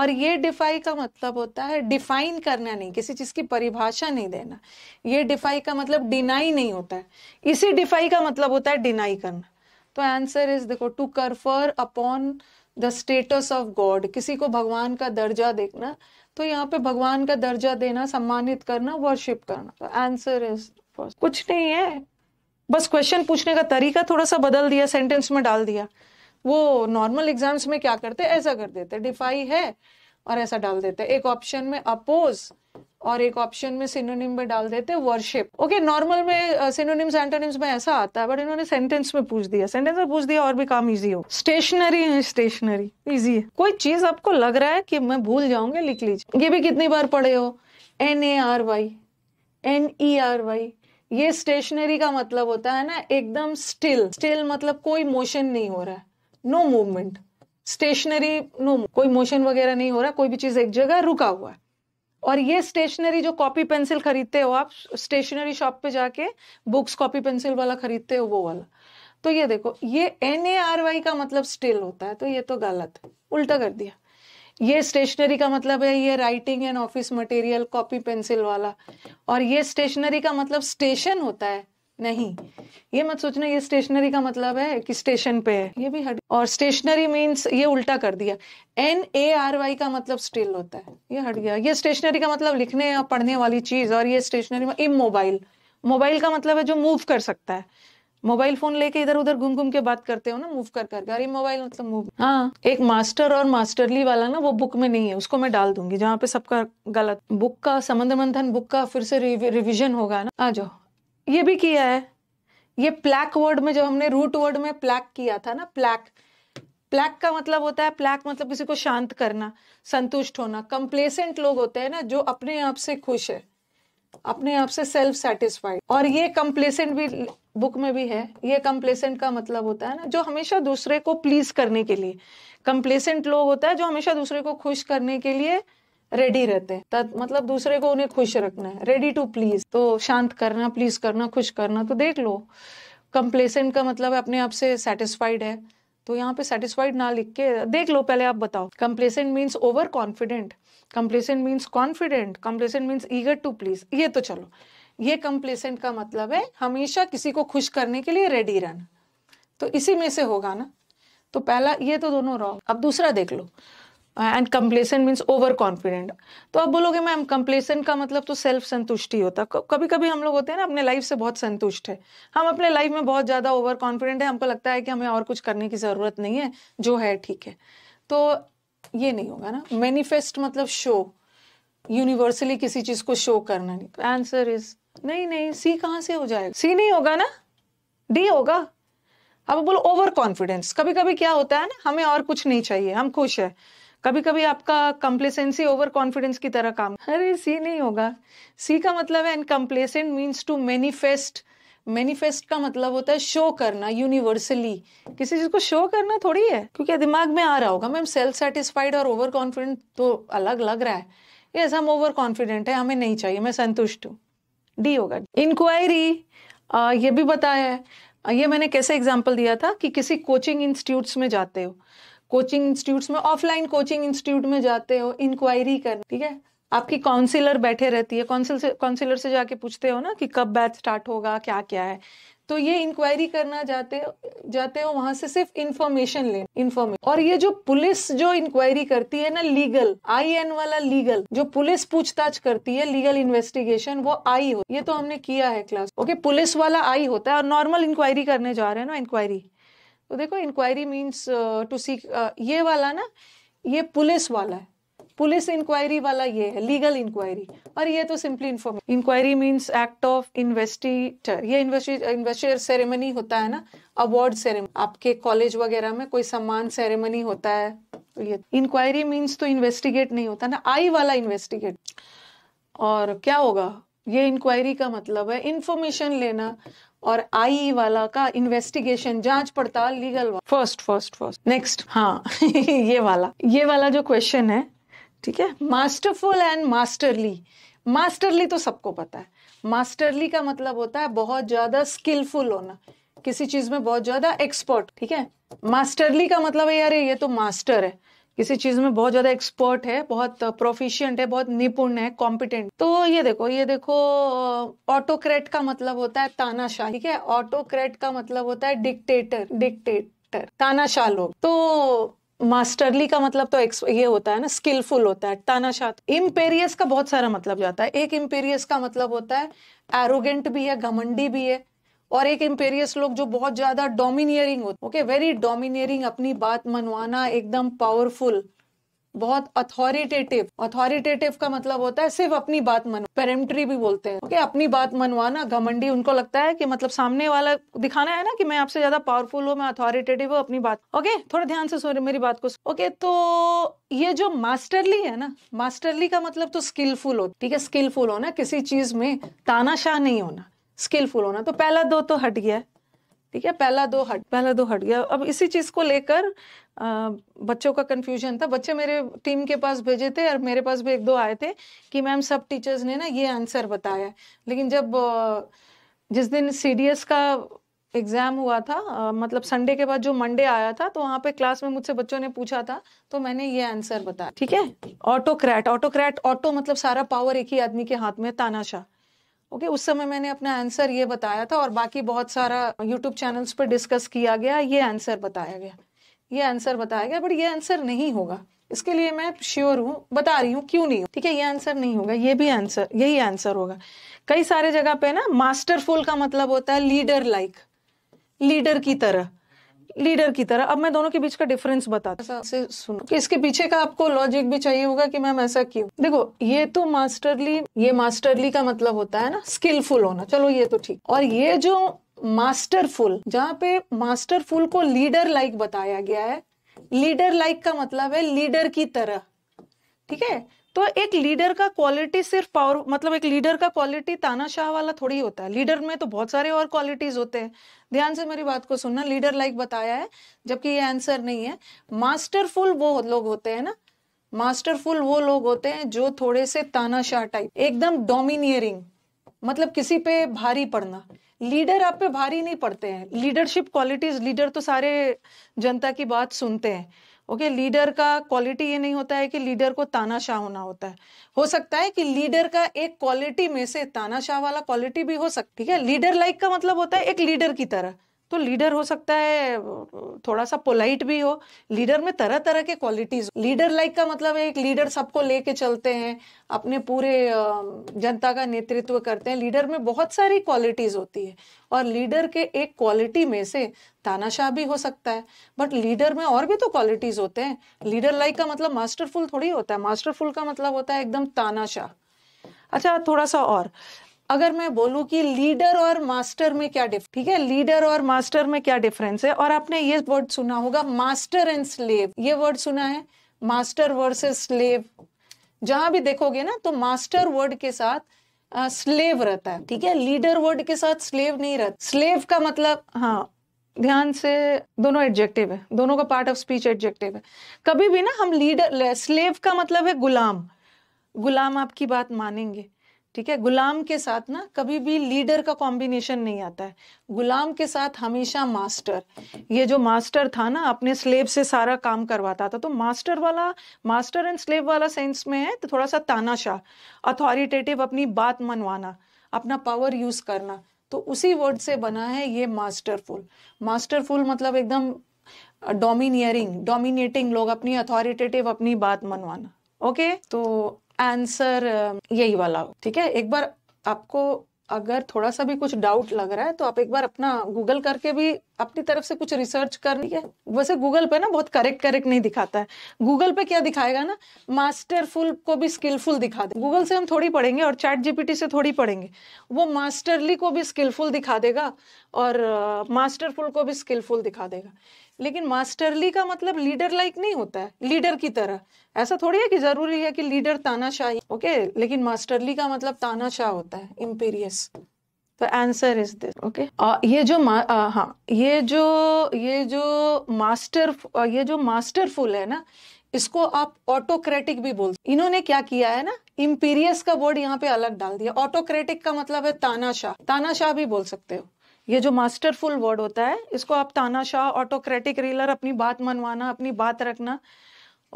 A: और ये डिफाई का मतलब होता है डिफाइन करना नहीं किसी चीज की परिभाषा नहीं देना ये डिफाई का मतलब डिनाई नहीं होता है इसी डिफाई का मतलब होता है डिनाई करना तो आंसर इज देखो to confer upon the status of god किसी को भगवान का दर्जा देखना तो यहाँ पे भगवान का दर्जा देना सम्मानित करना वर्शिप करना तो आंसर इज कुछ नहीं है बस क्वेश्चन पूछने का तरीका थोड़ा सा बदल दिया सेंटेंस में डाल दिया वो नॉर्मल एग्जाम्स में क्या करते ऐसा कर देते डिफाई है और ऐसा डाल देते एक ऑप्शन में अपोज और एक ऑप्शन में सिनोनिम में डाल देते वर्शिप ओके नॉर्मल में सिनोनिम्स एंटोनिम्स में ऐसा आता है बट इन्होंने सेंटेंस में पूछ दिया सेंटेंस में पूछ दिया और भी काम इजी हो स्टेशनरी है स्टेशनरी इजी है कोई चीज आपको लग रहा है कि मैं भूल जाऊंगे लिख लीजिए ये भी कितनी बार पढ़े हो N A R Y N E R Y ये स्टेशनरी का मतलब होता है ना एकदम स्टिल स्टिल मतलब कोई मोशन नहीं हो रहा है नो मूवमेंट स्टेशनरी नो कोई मोशन वगैरह नहीं हो रहा कोई भी चीज एक जगह रुका हुआ है और ये स्टेशनरी जो कॉपी पेंसिल खरीदते हो आप स्टेशनरी शॉप पे जाके बुक्स कॉपी पेंसिल वाला खरीदते हो वो वाला तो ये देखो ये एन ए आर वाई का मतलब स्टिल होता है तो ये तो गलत उल्टा कर दिया ये स्टेशनरी का मतलब है ये writing and office material copy pencil वाला और ये स्टेशनरी का मतलब स्टेशन होता है नहीं ये मत सोचना ये स्टेशनरी का मतलब है कि स्टेशन पे है ये भी हट और स्टेशनरी मीन्स ये उल्टा कर दिया एन ए आर वाई का मतलब स्टिल होता है ये हट गया ये स्टेशनरी का मतलब लिखने या पढ़ने वाली चीज और ये स्टेशनरी इमोबाइल मोबाइल मोबाइल का मतलब है जो मूव कर सकता है मोबाइल फोन लेके इधर उधर घूम घूम के बात करते हो ना मूव कर कर अरे मोबाइल मतलब मूव हाँ एक मास्टर और मास्टरली वाला ना वो बुक में नहीं है उसको मैं डाल दूंगी जहाँ पे सबका गलत बुक का समंदर मंथन बुक का फिर से रिविजन होगा ना आ जाओ ये भी किया है ये प्लैक वर्ड में जब हमने रूट वर्ड में प्लैक किया था ना प्लैक प्लैक का मतलब होता है प्लैक मतलब किसी को शांत करना संतुष्ट होना कंप्लेसेंट लोग होते हैं ना जो अपने आप से खुश है अपने आप से सेल्फ सेटिस्फाइड और ये कंप्लेसेंट भी बुक में भी है ये कंप्लेसेंट का मतलब होता है ना जो हमेशा दूसरे को प्लीज करने के लिए कंप्लेसेंट लोग होता है जो हमेशा दूसरे को खुश करने के लिए रेडी रहते हैं मतलब दूसरे को उन्हें खुश रखना है रेडी टू प्लीज तो शांत करना प्लीज करना खुश करना तो देख लो कंप्लेसेंट का मतलब अपने आप से सेटिस्फाइड है तो यहाँ पे सेटिस्फाइड ना लिख के देख लो पहले आप बताओ complacent means over confident complacent means confident complacent means eager to please ये तो चलो ये कंप्लेसेंट का मतलब है हमेशा किसी को खुश करने के लिए रेडी रहना तो इसी में से होगा ना तो पहला ये तो दोनों रॉन्ग अब दूसरा देख लो and complacent means over confident तो आप बोलोगे मैम कंप्लेसेंट का मतलब तो सेल्फ संतुष्टि होता है कभी कभी हम लोग होते हैं ना अपने लाइफ से बहुत संतुष्ट है हम अपने लाइफ में बहुत ज़्यादा ओवर कॉन्फिडेंट है हमको लगता है कि हमें और कुछ करने की ज़रूरत नहीं है जो है ठीक है तो ये नहीं होगा ना मैनिफेस्ट मतलब शो यूनिवर्सली किसी चीज को शो करना नहीं आंसर इज नहीं नहीं सी कहाँ से हो जाएगा सी नहीं होगा ना डी होगा अब बोलो ओवर कॉन्फिडेंस कभी कभी क्या होता है ना हमें और कुछ नहीं चाहिए हम खुश है कभी कभी आपका कंप्लेसेंसी ओवर कॉन्फिडेंस की तरह काम अरे सी नहीं होगा सी का मतलब है and complacent means to manifest manifest का मतलब होता है शो करना यूनिवर्सली किसी चीज को शो करना थोड़ी है क्योंकि दिमाग में आ रहा होगा मैम सेल्फ सेटिस्फाइड और ओवर कॉन्फिडेंट तो अलग लग रहा है यस हम ओवर कॉन्फिडेंट है हमें नहीं चाहिए मैं संतुष्ट हूँ डी होगा इंक्वायरी ये भी बताया है ये मैंने कैसे एग्जाम्पल दिया था कि किसी कोचिंग इंस्टीट्यूट्स में जाते हो कोचिंग इंस्टीट्यूट्स में ऑफलाइन कोचिंग इंस्टीट्यूट में जाते हो इंक्वायरी करना ठीक है आपकी काउंसिलर बैठे रहती है काउंसिल से काउंसिलर से जाके पूछते हो ना कि कब बैच स्टार्ट होगा क्या क्या है तो ये इंक्वायरी करना जाते जाते हो वहां से सिर्फ इंफॉर्मेशन ले इन्फॉर्मेशन और ये जो पुलिस जो इंक्वायरी करती है ना लीगल आई एन वाला लीगल जो पुलिस पूछताछ करती है लीगल इन्वेस्टिगेशन वो आई हो ये तो हमने किया है क्लास ओके पुलिस वाला आई होता है और नॉर्मल इंक्वायरी करने जा रहे हैं ना इंक्वायरी तो देखो इंक्वायरी मीन्स टू सी ये वाला ना ये पुलिस वाला है पुलिस इंक्वायरी वाला ये है लीगल इंक्वायरी और ये तो simply information inquiry means act of investiture ये इन्वेस्टर सेरेमनी होता है ना अवार्ड सेरेमनी आपके कॉलेज वगैरह में कोई सम्मान सेरेमनी होता है तो ये इंक्वायरी मीन्स तो इन्वेस्टिगेट नहीं होता ना आई वाला इन्वेस्टिगेट और क्या होगा ये इंक्वायरी का मतलब है इंफॉर्मेशन लेना और आई वाला का इन्वेस्टिगेशन जांच पड़ताल legal first first first next हाँ ये वाला ये वाला जो क्वेश्चन है ठीक है मास्टरफुल एंड मास्टरली मास्टरली तो सबको पता है मास्टरली का मतलब होता है बहुत ज्यादा स्किलफुल होना किसी चीज में बहुत ज्यादा एक्सपर्ट ठीक है मास्टरली का मतलब है यार ये तो मास्टर है किसी चीज में बहुत ज्यादा एक्सपर्ट है बहुत प्रोफिशियंट है बहुत निपुण है कॉम्पिटेंट तो ये देखो ये देखो ऑटोक्रेट का मतलब होता है तानाशाह ठीक है ऑटोक्रेट का मतलब होता है डिक्टेटर डिक्टेटर तानाशाह लोग तो मास्टरली का मतलब तो ये होता है ना स्किलफुल होता है तानाशाह इम्पेरियस का बहुत सारा मतलब जाता है एक इम्पेरियस का मतलब होता है एरोगेंट भी है घमंडी भी है और एक इम्पेरियस लोग जो बहुत ज्यादा डोमिनियरिंग होते ओके वेरी डोमिनियरिंग अपनी बात मनवाना एकदम पावरफुल बहुत अथॉरिटेटिव अथॉरिटेटिव का मतलब होता है सिर्फ अपनी बात मन पेरेंट्री भी बोलते हैं ओके okay, अपनी बात मनवाना घमंडी उनको लगता है कि मतलब सामने वाला दिखाना है ना कि मैं आपसे ज्यादा पावरफुल हूँ मैं अथॉरिटेटिव हूँ अपनी बात ओके okay, थोड़ा ध्यान से सुन मेरी बात को ओके okay, तो ये जो मास्टरली है ना मास्टरली का मतलब तो स्किलफुल हो ठीक है स्किलफुल होना किसी चीज में तानाशाह नहीं होना स्किलफुल होना तो पहला दो तो हट गया ठीक है पहला दो हट पहला दो हट गया अब इसी चीज को लेकर बच्चों का कंफ्यूजन था बच्चे मेरे टीम के पास भेजे थे और मेरे पास भी एक दो आए थे कि मैम सब टीचर्स ने ना ये आंसर बताया लेकिन जब जिस दिन सी का एग्जाम हुआ था मतलब संडे के बाद जो मंडे आया था तो वहां पे क्लास में मुझसे बच्चों ने पूछा था तो मैंने ये आंसर बताया ठीक है ऑटोक्रैट ऑटोक्रैट ऑटो मतलब सारा पावर एक ही आदमी के हाथ में तानाशाह ओके okay, उस समय मैंने अपना आंसर ये बताया था और बाकी बहुत सारा यूट्यूब चैनल्स पर डिस्कस किया गया ये आंसर बताया गया ये आंसर बताया गया बट ये आंसर नहीं होगा इसके लिए मैं श्योर हूँ बता रही हूँ क्यों नहीं ठीक है ये आंसर नहीं होगा ये भी आंसर यही आंसर होगा कई सारे जगह पे ना मास्टरफुल का मतलब होता है लीडर लाइक लीडर की तरह लीडर की तरह अब मैं दोनों के बीच का डिफरेंस बताता हूँ सुनो कि इसके पीछे का आपको लॉजिक भी चाहिए होगा कि मैम ऐसा क्यों देखो ये तो मास्टरली ये मास्टरली का मतलब होता है ना स्किलफुल होना चलो ये तो ठीक और ये जो मास्टरफुल जहाँ पे मास्टरफुल को लीडर लाइक बताया गया है लीडर लाइक का मतलब है लीडर की तरह ठीक है तो एक लीडर का क्वालिटी सिर्फ पावर मतलब एक लीडर का क्वालिटी तानाशाह वाला थोड़ी होता है लीडर में तो बहुत सारे और क्वालिटीज होते हैं ध्यान से मेरी बात को सुनना लीडर लाइक बताया है जबकि ये आंसर नहीं है मास्टरफुल वो लोग होते हैं ना मास्टरफुल वो लोग होते हैं जो थोड़े से तानाशाह टाइप एकदम डोमिनियरिंग मतलब किसी पे भारी पड़ना लीडर आप पे भारी नहीं पड़ते हैं लीडरशिप क्वालिटीज लीडर तो सारे जनता की बात सुनते हैं ओके okay, लीडर का क्वालिटी ये नहीं होता है कि लीडर को तानाशाह होना होता है हो सकता है कि लीडर का एक क्वालिटी में से तानाशाह वाला क्वालिटी भी हो सकती है लीडर लाइक का मतलब होता है एक लीडर की तरह तो लीडर हो सकता है थोड़ा सा पोलाइट भी हो लीडर में तरह तरह के क्वालिटीज लीडर लाइक का मतलब है एक लीडर सबको लेके चलते हैं अपने पूरे जनता का नेतृत्व करते हैं लीडर में बहुत सारी क्वालिटीज होती है और लीडर के एक क्वालिटी में से तानाशाह भी हो सकता है बट लीडर में और भी तो क्वालिटीज होते हैं लीडर लाइक का मतलब मास्टरफुल थोड़ी होता है मास्टरफुल का मतलब होता है एकदम तानाशाह अच्छा थोड़ा सा और अगर मैं बोलूं कि लीडर और मास्टर में क्या डिफ ठीक है लीडर और मास्टर में क्या डिफरेंस है और आपने ये वर्ड सुना होगा मास्टर एंड स्लेव ये वर्ड सुना है मास्टर वर्सेस स्लेव जहां भी देखोगे ना तो मास्टर वर्ड के साथ स्लेव uh, रहता है ठीक है लीडर वर्ड के साथ स्लेव नहीं रहता स्लेव का मतलब हाँ ध्यान से दोनों एडजेक्टिव है दोनों का पार्ट ऑफ स्पीच एडजेक्टिव है कभी भी ना हम लीडर स्लेव का मतलब है गुलाम गुलाम आपकी बात मानेंगे ठीक है गुलाम के साथ ना कभी भी लीडर का कॉम्बिनेशन नहीं आता है गुलाम के साथ हमेशा मास्टर ये जो मास्टर था ना अपने स्लेब से सारा काम करवाता था तो मास्टर वाला मास्टर एंड स्लेब वाला सेंस में है तो थोड़ा सा तानाशाह अथॉरिटेटिव अपनी बात मनवाना अपना पावर यूज करना तो उसी वर्ड से बना है ये मास्टरफुल मास्टरफुल मतलब एकदम डोमिनियरिंग डोमिनेटिंग लोग अपनी अथॉरिटेटिव अपनी बात मनवाना ओके तो आंसर यही वाला हो ठीक है एक बार आपको अगर थोड़ा सा भी कुछ डाउट लग रहा है तो आप एक बार अपना गूगल करके भी अपनी तरफ से कुछ रिसर्च कर है वैसे गूगल पे ना बहुत करेक्ट करेक्ट नहीं दिखाता है गूगल पे क्या दिखाएगा ना मास्टरफुल को भी स्किलफुल दिखा दे गूगल से हम थोड़ी पढ़ेंगे और चैट जीपीटी से थोड़ी पढ़ेंगे वो मास्टरली को भी स्किलफुल दिखा देगा और मास्टरफुल को भी स्किलफुल दिखा देगा लेकिन मास्टरली का मतलब लीडर लाइक नहीं होता है लीडर की तरह ऐसा थोड़ी है कि जरूरी है कि लीडर तानाशाही ओके लेकिन मास्टरली का मतलब तानाशाह होता है इम्पीरियस तो आंसर इज दिस ओके ये जो आ, हाँ ये जो ये जो मास्टर ये जो मास्टरफुल है ना इसको आप ऑटोक्रेटिक भी बोल इन्होंने क्या किया है ना इम्पीरियस का वर्ड यहाँ पे अलग डाल दिया ऑटोक्रेटिक का मतलब है तानाशाह तानाशाह भी बोल सकते हो ये जो मास्टरफुल वर्ड होता है इसको आप तानाशाह ऑटोक्रेटिक रीलर अपनी बात मनवाना अपनी बात रखना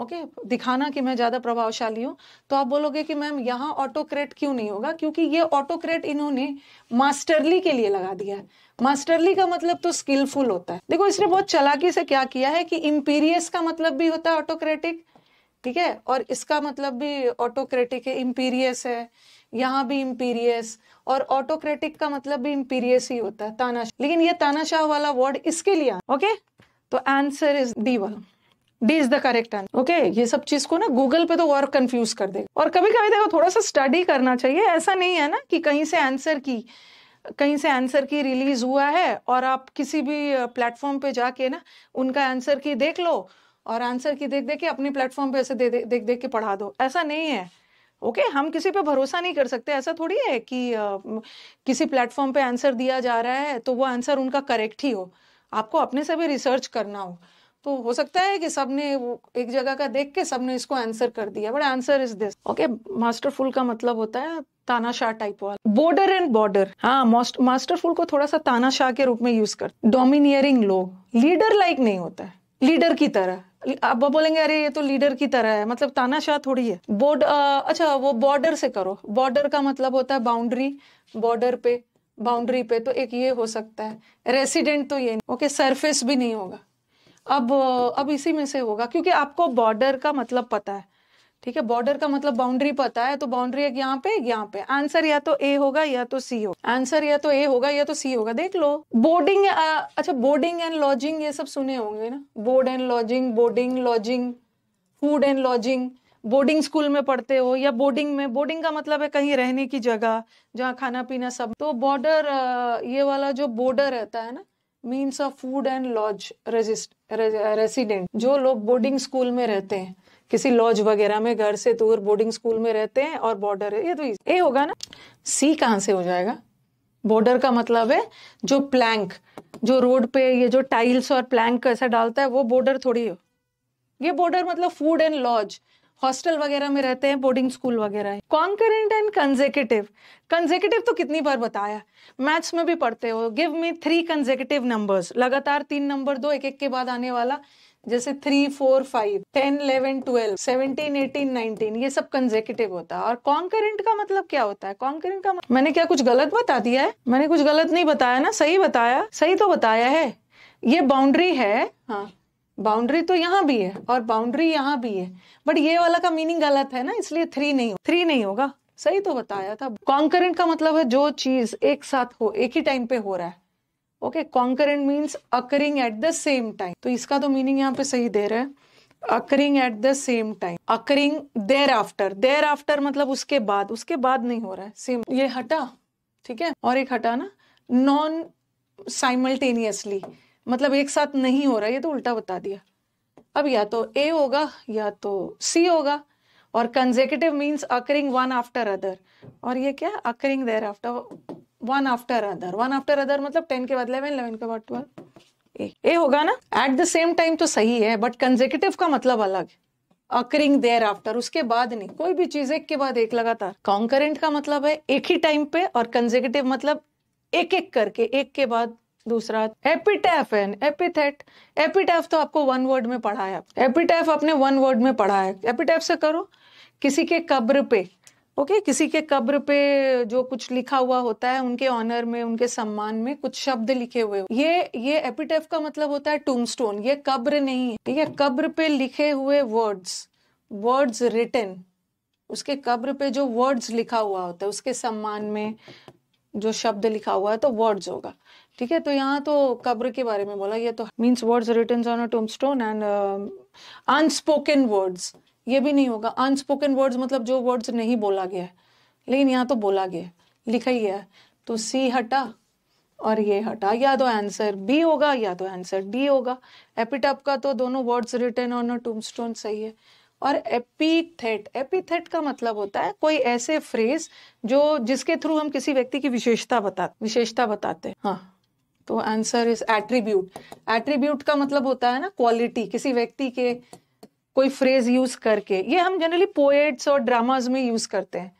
A: ओके okay, दिखाना कि मैं ज्यादा प्रभावशाली हूँ तो आप बोलोगे कि मैम यहाँ ऑटोक्रेट क्यों नहीं होगा क्योंकि ये ऑटोक्रेट इन्होंने मास्टरली के लिए लगा दिया है मास्टरली का मतलब तो स्किलफुल होता है देखो इसने बहुत चलाकी से क्या किया है कि इम्पीरियस का मतलब भी होता है ऑटोक्रेटिक ठीक है और इसका मतलब भी ऑटोक्रेटिक है इम्पीरियस है यहाँ भी इम्पीरियस और ऑटोक्रेटिक का मतलब भी इम्पीरियस ही होता है तानाशाह लेकिन ये तानाशाह वाला वर्ड इसके लिए ओके तो आंसर इज डी वाला D is the correct answer okay ये सब चीज को ना गूगल पे तो और कंफ्यूज कर देगा और कभी कभी देखो थोड़ा सा स्टडी करना चाहिए ऐसा नहीं है ना कि कहीं से आंसर की कहीं से आंसर की रिलीज हुआ है और आप किसी भी प्लेटफॉर्म पे जाके ना उनका आंसर की देख लो और आंसर की देख देख के अपने प्लेटफॉर्म पे ऐसे दे, दे, देख देख के पढ़ा दो ऐसा नहीं है ओके okay, हम किसी पे भरोसा नहीं कर सकते ऐसा थोड़ी है कि आ, किसी प्लेटफॉर्म पे आंसर दिया जा रहा है तो वो आंसर उनका करेक्ट ही हो आपको अपने से भी रिसर्च करना हो तो हो सकता है कि सबने वो एक जगह का देख के सबने इसको आंसर कर दिया but answer is this okay masterful का मतलब होता है तानाशाह टाइप वाला बॉर्डर एंड बॉर्डर हाँ मास्टरफुल को थोड़ा सा तानाशाह के रूप में यूज कर डोमिनियरिंग लोग लीडर लाइक नहीं होता है लीडर की तरह अब बोलेंगे अरे ये तो लीडर की तरह है मतलब तानाशाह थोड़ी है बोर्ड अच्छा वो बॉर्डर से करो बॉर्डर का मतलब होता है बाउंड्री बॉर्डर पे बाउंड्री पे तो एक ये हो सकता है रेसिडेंट तो ये नहीं ओके सरफेस भी नहीं होगा अब अब इसी में से होगा क्योंकि आपको बॉर्डर का मतलब पता है ठीक है बॉर्डर का मतलब बाउंड्री पता है तो बाउंड्री एक यहाँ पे यहाँ पे आंसर या तो ए होगा या तो सी होगा आंसर या तो ए होगा या तो सी होगा देख लो बोर्डिंग अच्छा बोर्डिंग एंड लॉजिंग ये सब सुने होंगे ना board and lodging boarding lodging food and lodging boarding school में पढ़ते हो या बोर्डिंग में बोर्डिंग का मतलब है कहीं रहने की जगह जहाँ खाना पीना सब तो बॉर्डर ये वाला जो बॉर्डर रहता है ना means of food and lodge resident जो लोग बोर्डिंग स्कूल में रहते हैं किसी लॉज वगैरह में घर से दूर बोर्डिंग स्कूल में रहते हैं और बॉर्डर है ये तो ए होगा ना सी कहाँ से हो जाएगा बॉर्डर का मतलब है जो प्लैंक जो रोड पे ये जो टाइल्स और प्लैंक ऐसा डालता है वो बॉर्डर थोड़ी हो ये बॉर्डर मतलब फूड एंड लॉज हॉस्टल वगैरह में रहते हैं बोर्डिंग स्कूल वगैरह कॉन्करेंट एंड कंजेकेटिव कंजेकेटिव तो कितनी बार बताया मैथ्स में भी पढ़ते हो give me three consecutive numbers लगातार तीन नंबर दो एक एक के बाद आने वाला जैसे three four five ten eleven twelve seventeen eighteen nineteen ये सब कंजेकेटिव होता है और कॉन्करेंट का मतलब क्या होता है कॉन्करेंट का मतलब मैंने क्या कुछ गलत बता दिया है मैंने कुछ गलत नहीं बताया ना सही बताया सही तो बताया है ये बाउंड्री है हाँ बाउंड्री तो यहाँ भी है और बाउंड्री यहाँ भी है बट ये वाला का मीनिंग गलत है ना इसलिए थ्री नहीं थ्री नहीं होगा सही तो बताया था कॉन्करेंट का मतलब है जो चीज एक साथ हो एक ही टाइम पे हो रहा है okay concurrent means occurring at the same time तो इसका तो मीनिंग यहाँ पे सही दे रहा है occurring at the same time occurring thereafter thereafter मतलब उसके बाद उसके बाद नहीं हो रहा है सेम ये हटा ठीक है और एक हटा ना नॉन साइमल्टेनियसली मतलब एक साथ नहीं हो रहा ये तो उल्टा बता दिया अब या तो ए होगा या तो सी होगा और consecutive means occurring one after other और ये क्या occurring thereafter one after other one after other मतलब टेन के बाद इलेवन इलेवन के बाद ट्वेल्व ए होगा ना एट द सेम टाइम तो सही है बट कंजेकेटिव का मतलब अलग है अकरिंग देयर आफ्टर उसके बाद नहीं कोई भी चीज एक के बाद एक लगातार कॉन्करेंट का मतलब है एक ही टाइम पे और कंजेकेटिव मतलब एक एक करके एक के बाद दूसरा एपिटैफ है एपिथेट एपिटैफ तो आपको वन वर्ड में पढ़ा है एपिटैफ आपने वन वर्ड में पढ़ा है एपिटैफ से करो किसी के कब्र पे ओके okay, किसी के कब्र पे जो कुछ लिखा हुआ होता है उनके ऑनर में उनके सम्मान में कुछ शब्द लिखे हुए ये ये एपिटेफ का मतलब होता है टूमस्टोन ये कब्र नहीं है ठीक है कब्र पे लिखे हुए वर्ड्स वर्ड्स रिटन उसके कब्र पे जो वर्ड्स लिखा हुआ होता है उसके सम्मान में जो शब्द लिखा हुआ है तो वर्ड्स होगा ठीक है तो यहाँ तो कब्र के बारे में बोला ये तो means words written on a tomb stone and unspoken words ये भी नहीं होगा अनस्पोकन वर्ड्स मतलब जो वर्ड्स नहीं बोला गया है लेकिन यहाँ तो बोला गया लिखा ही गया है तो सी हटा और ये हटा या तो आंसर बी होगा या तो आंसर डी होगा एपिटप का तो दोनों words written on a tombstone सही है और एपीथेट एपीथेट का मतलब होता है कोई ऐसे फ्रेज जो जिसके थ्रू हम किसी व्यक्ति की विशेषता बता विशेषता बताते हैं हाँ तो आंसर इज एट्रीब्यूट एट्रीब्यूट का मतलब होता है ना क्वालिटी किसी व्यक्ति के कोई फ्रेज यूज करके ये हम जनरली पोएट्स और ड्रामाज में यूज करते हैं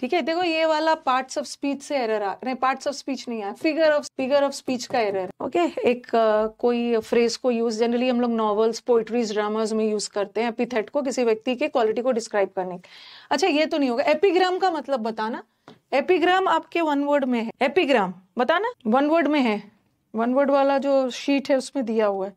A: ठीक है देखो ये वाला पार्ट्स ऑफ स्पीच से एरर आ नहीं पार्ट्स ऑफ स्पीच नहीं आया figure of figure of speech का एरर ओके okay? एक uh, कोई फ्रेज को यूज जनरली हम लोग नॉवेल्स पोइट्रीज ड्रामाज में यूज करते हैं एपिथेट को किसी व्यक्ति के क्वालिटी को डिस्क्राइब करने के अच्छा ये तो नहीं होगा एपिग्राम का मतलब बताना एपिग्राम आपके वन वर्ड में है एपिग्राम बताना वन वर्ड में है वन वर्ड वाला जो शीट है उसमें दिया हुआ है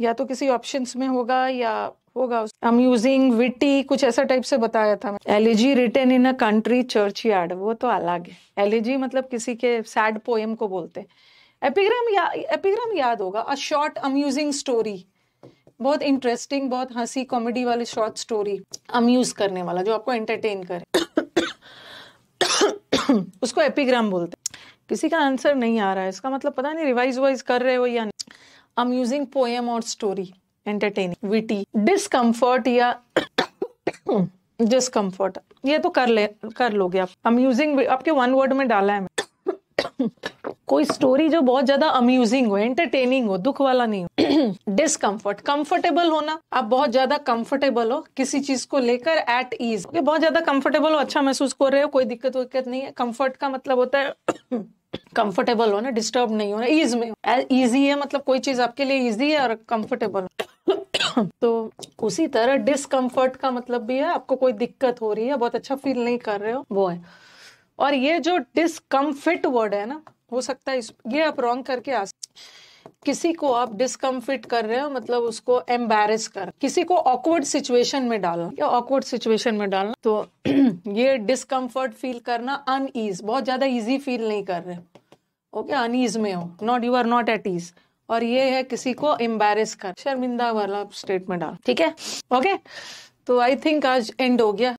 A: या तो किसी ऑप्शन में होगा या होगा उस हम यूजिंग विटी कुछ ऐसा टाइप से बताया था elegy written in a country churchyard वो तो अलग है एलिजी मतलब किसी के सैड पोएम को बोलते एपिग्राम या एपिग्राम याद होगा अ शॉर्ट अम्यूजिंग स्टोरी बहुत इंटरेस्टिंग बहुत हंसी कॉमेडी वाली शॉर्ट स्टोरी अम्यूज करने वाला जो आपको एंटरटेन करे उसको एपिग्राम बोलते किसी का आंसर नहीं आ रहा है इसका मतलब पता नहीं रिवाइज वाइज कर रहे हो या नहीं अम्यूजिंग पोएम और स्टोरी एंटरटेनिंग विटी डिस्कम्फर्ट या डिस्कम्फर्ट ये तो कर ले कर लोगे आप अम्यूजिंग आपके वन वर्ड में डाला है मैं कोई स्टोरी जो बहुत ज्यादा अम्यूजिंग हो एंटरटेनिंग हो दुख वाला नहीं हो डिसकम्फर्ट कंफर्टेबल होना आप बहुत ज्यादा कंफर्टेबल हो किसी चीज को लेकर एट ईज बहुत ज्यादा कंफर्टेबल हो अच्छा महसूस कर रहे हो कोई दिक्कत विक्कत नहीं है कंफर्ट का मतलब होता है कंफर्टेबल होना डिस्टर्ब नहीं होना ईज में ईजी है मतलब कोई चीज आपके लिए ईजी है और कंफर्टेबल तो उसी तरह डिसकंफर्ट का मतलब भी है आपको कोई दिक्कत हो रही है बहुत अच्छा फील नहीं कर रहे हो वो है और ये जो डिसकम्फिट वर्ड है ना हो सकता है ये आप रॉन्ग करके आ किसी को आप डिस्कम्फिट कर रहे हो मतलब उसको एम्बेस कर किसी को ऑकवर्ड सिचुएशन में डालना या ऑकवर्ड सिचुएशन में डालना तो ये डिसकम्फर्ट फील करना अनईज बहुत ज़्यादा ईजी फील नहीं कर रहे ओके okay, अनईज में हो not you are not at ease और ये है किसी को एम्बेस कर शर्मिंदा वाला स्टेट में डाल ठीक है ओके okay? तो आई थिंक आज एंड हो गया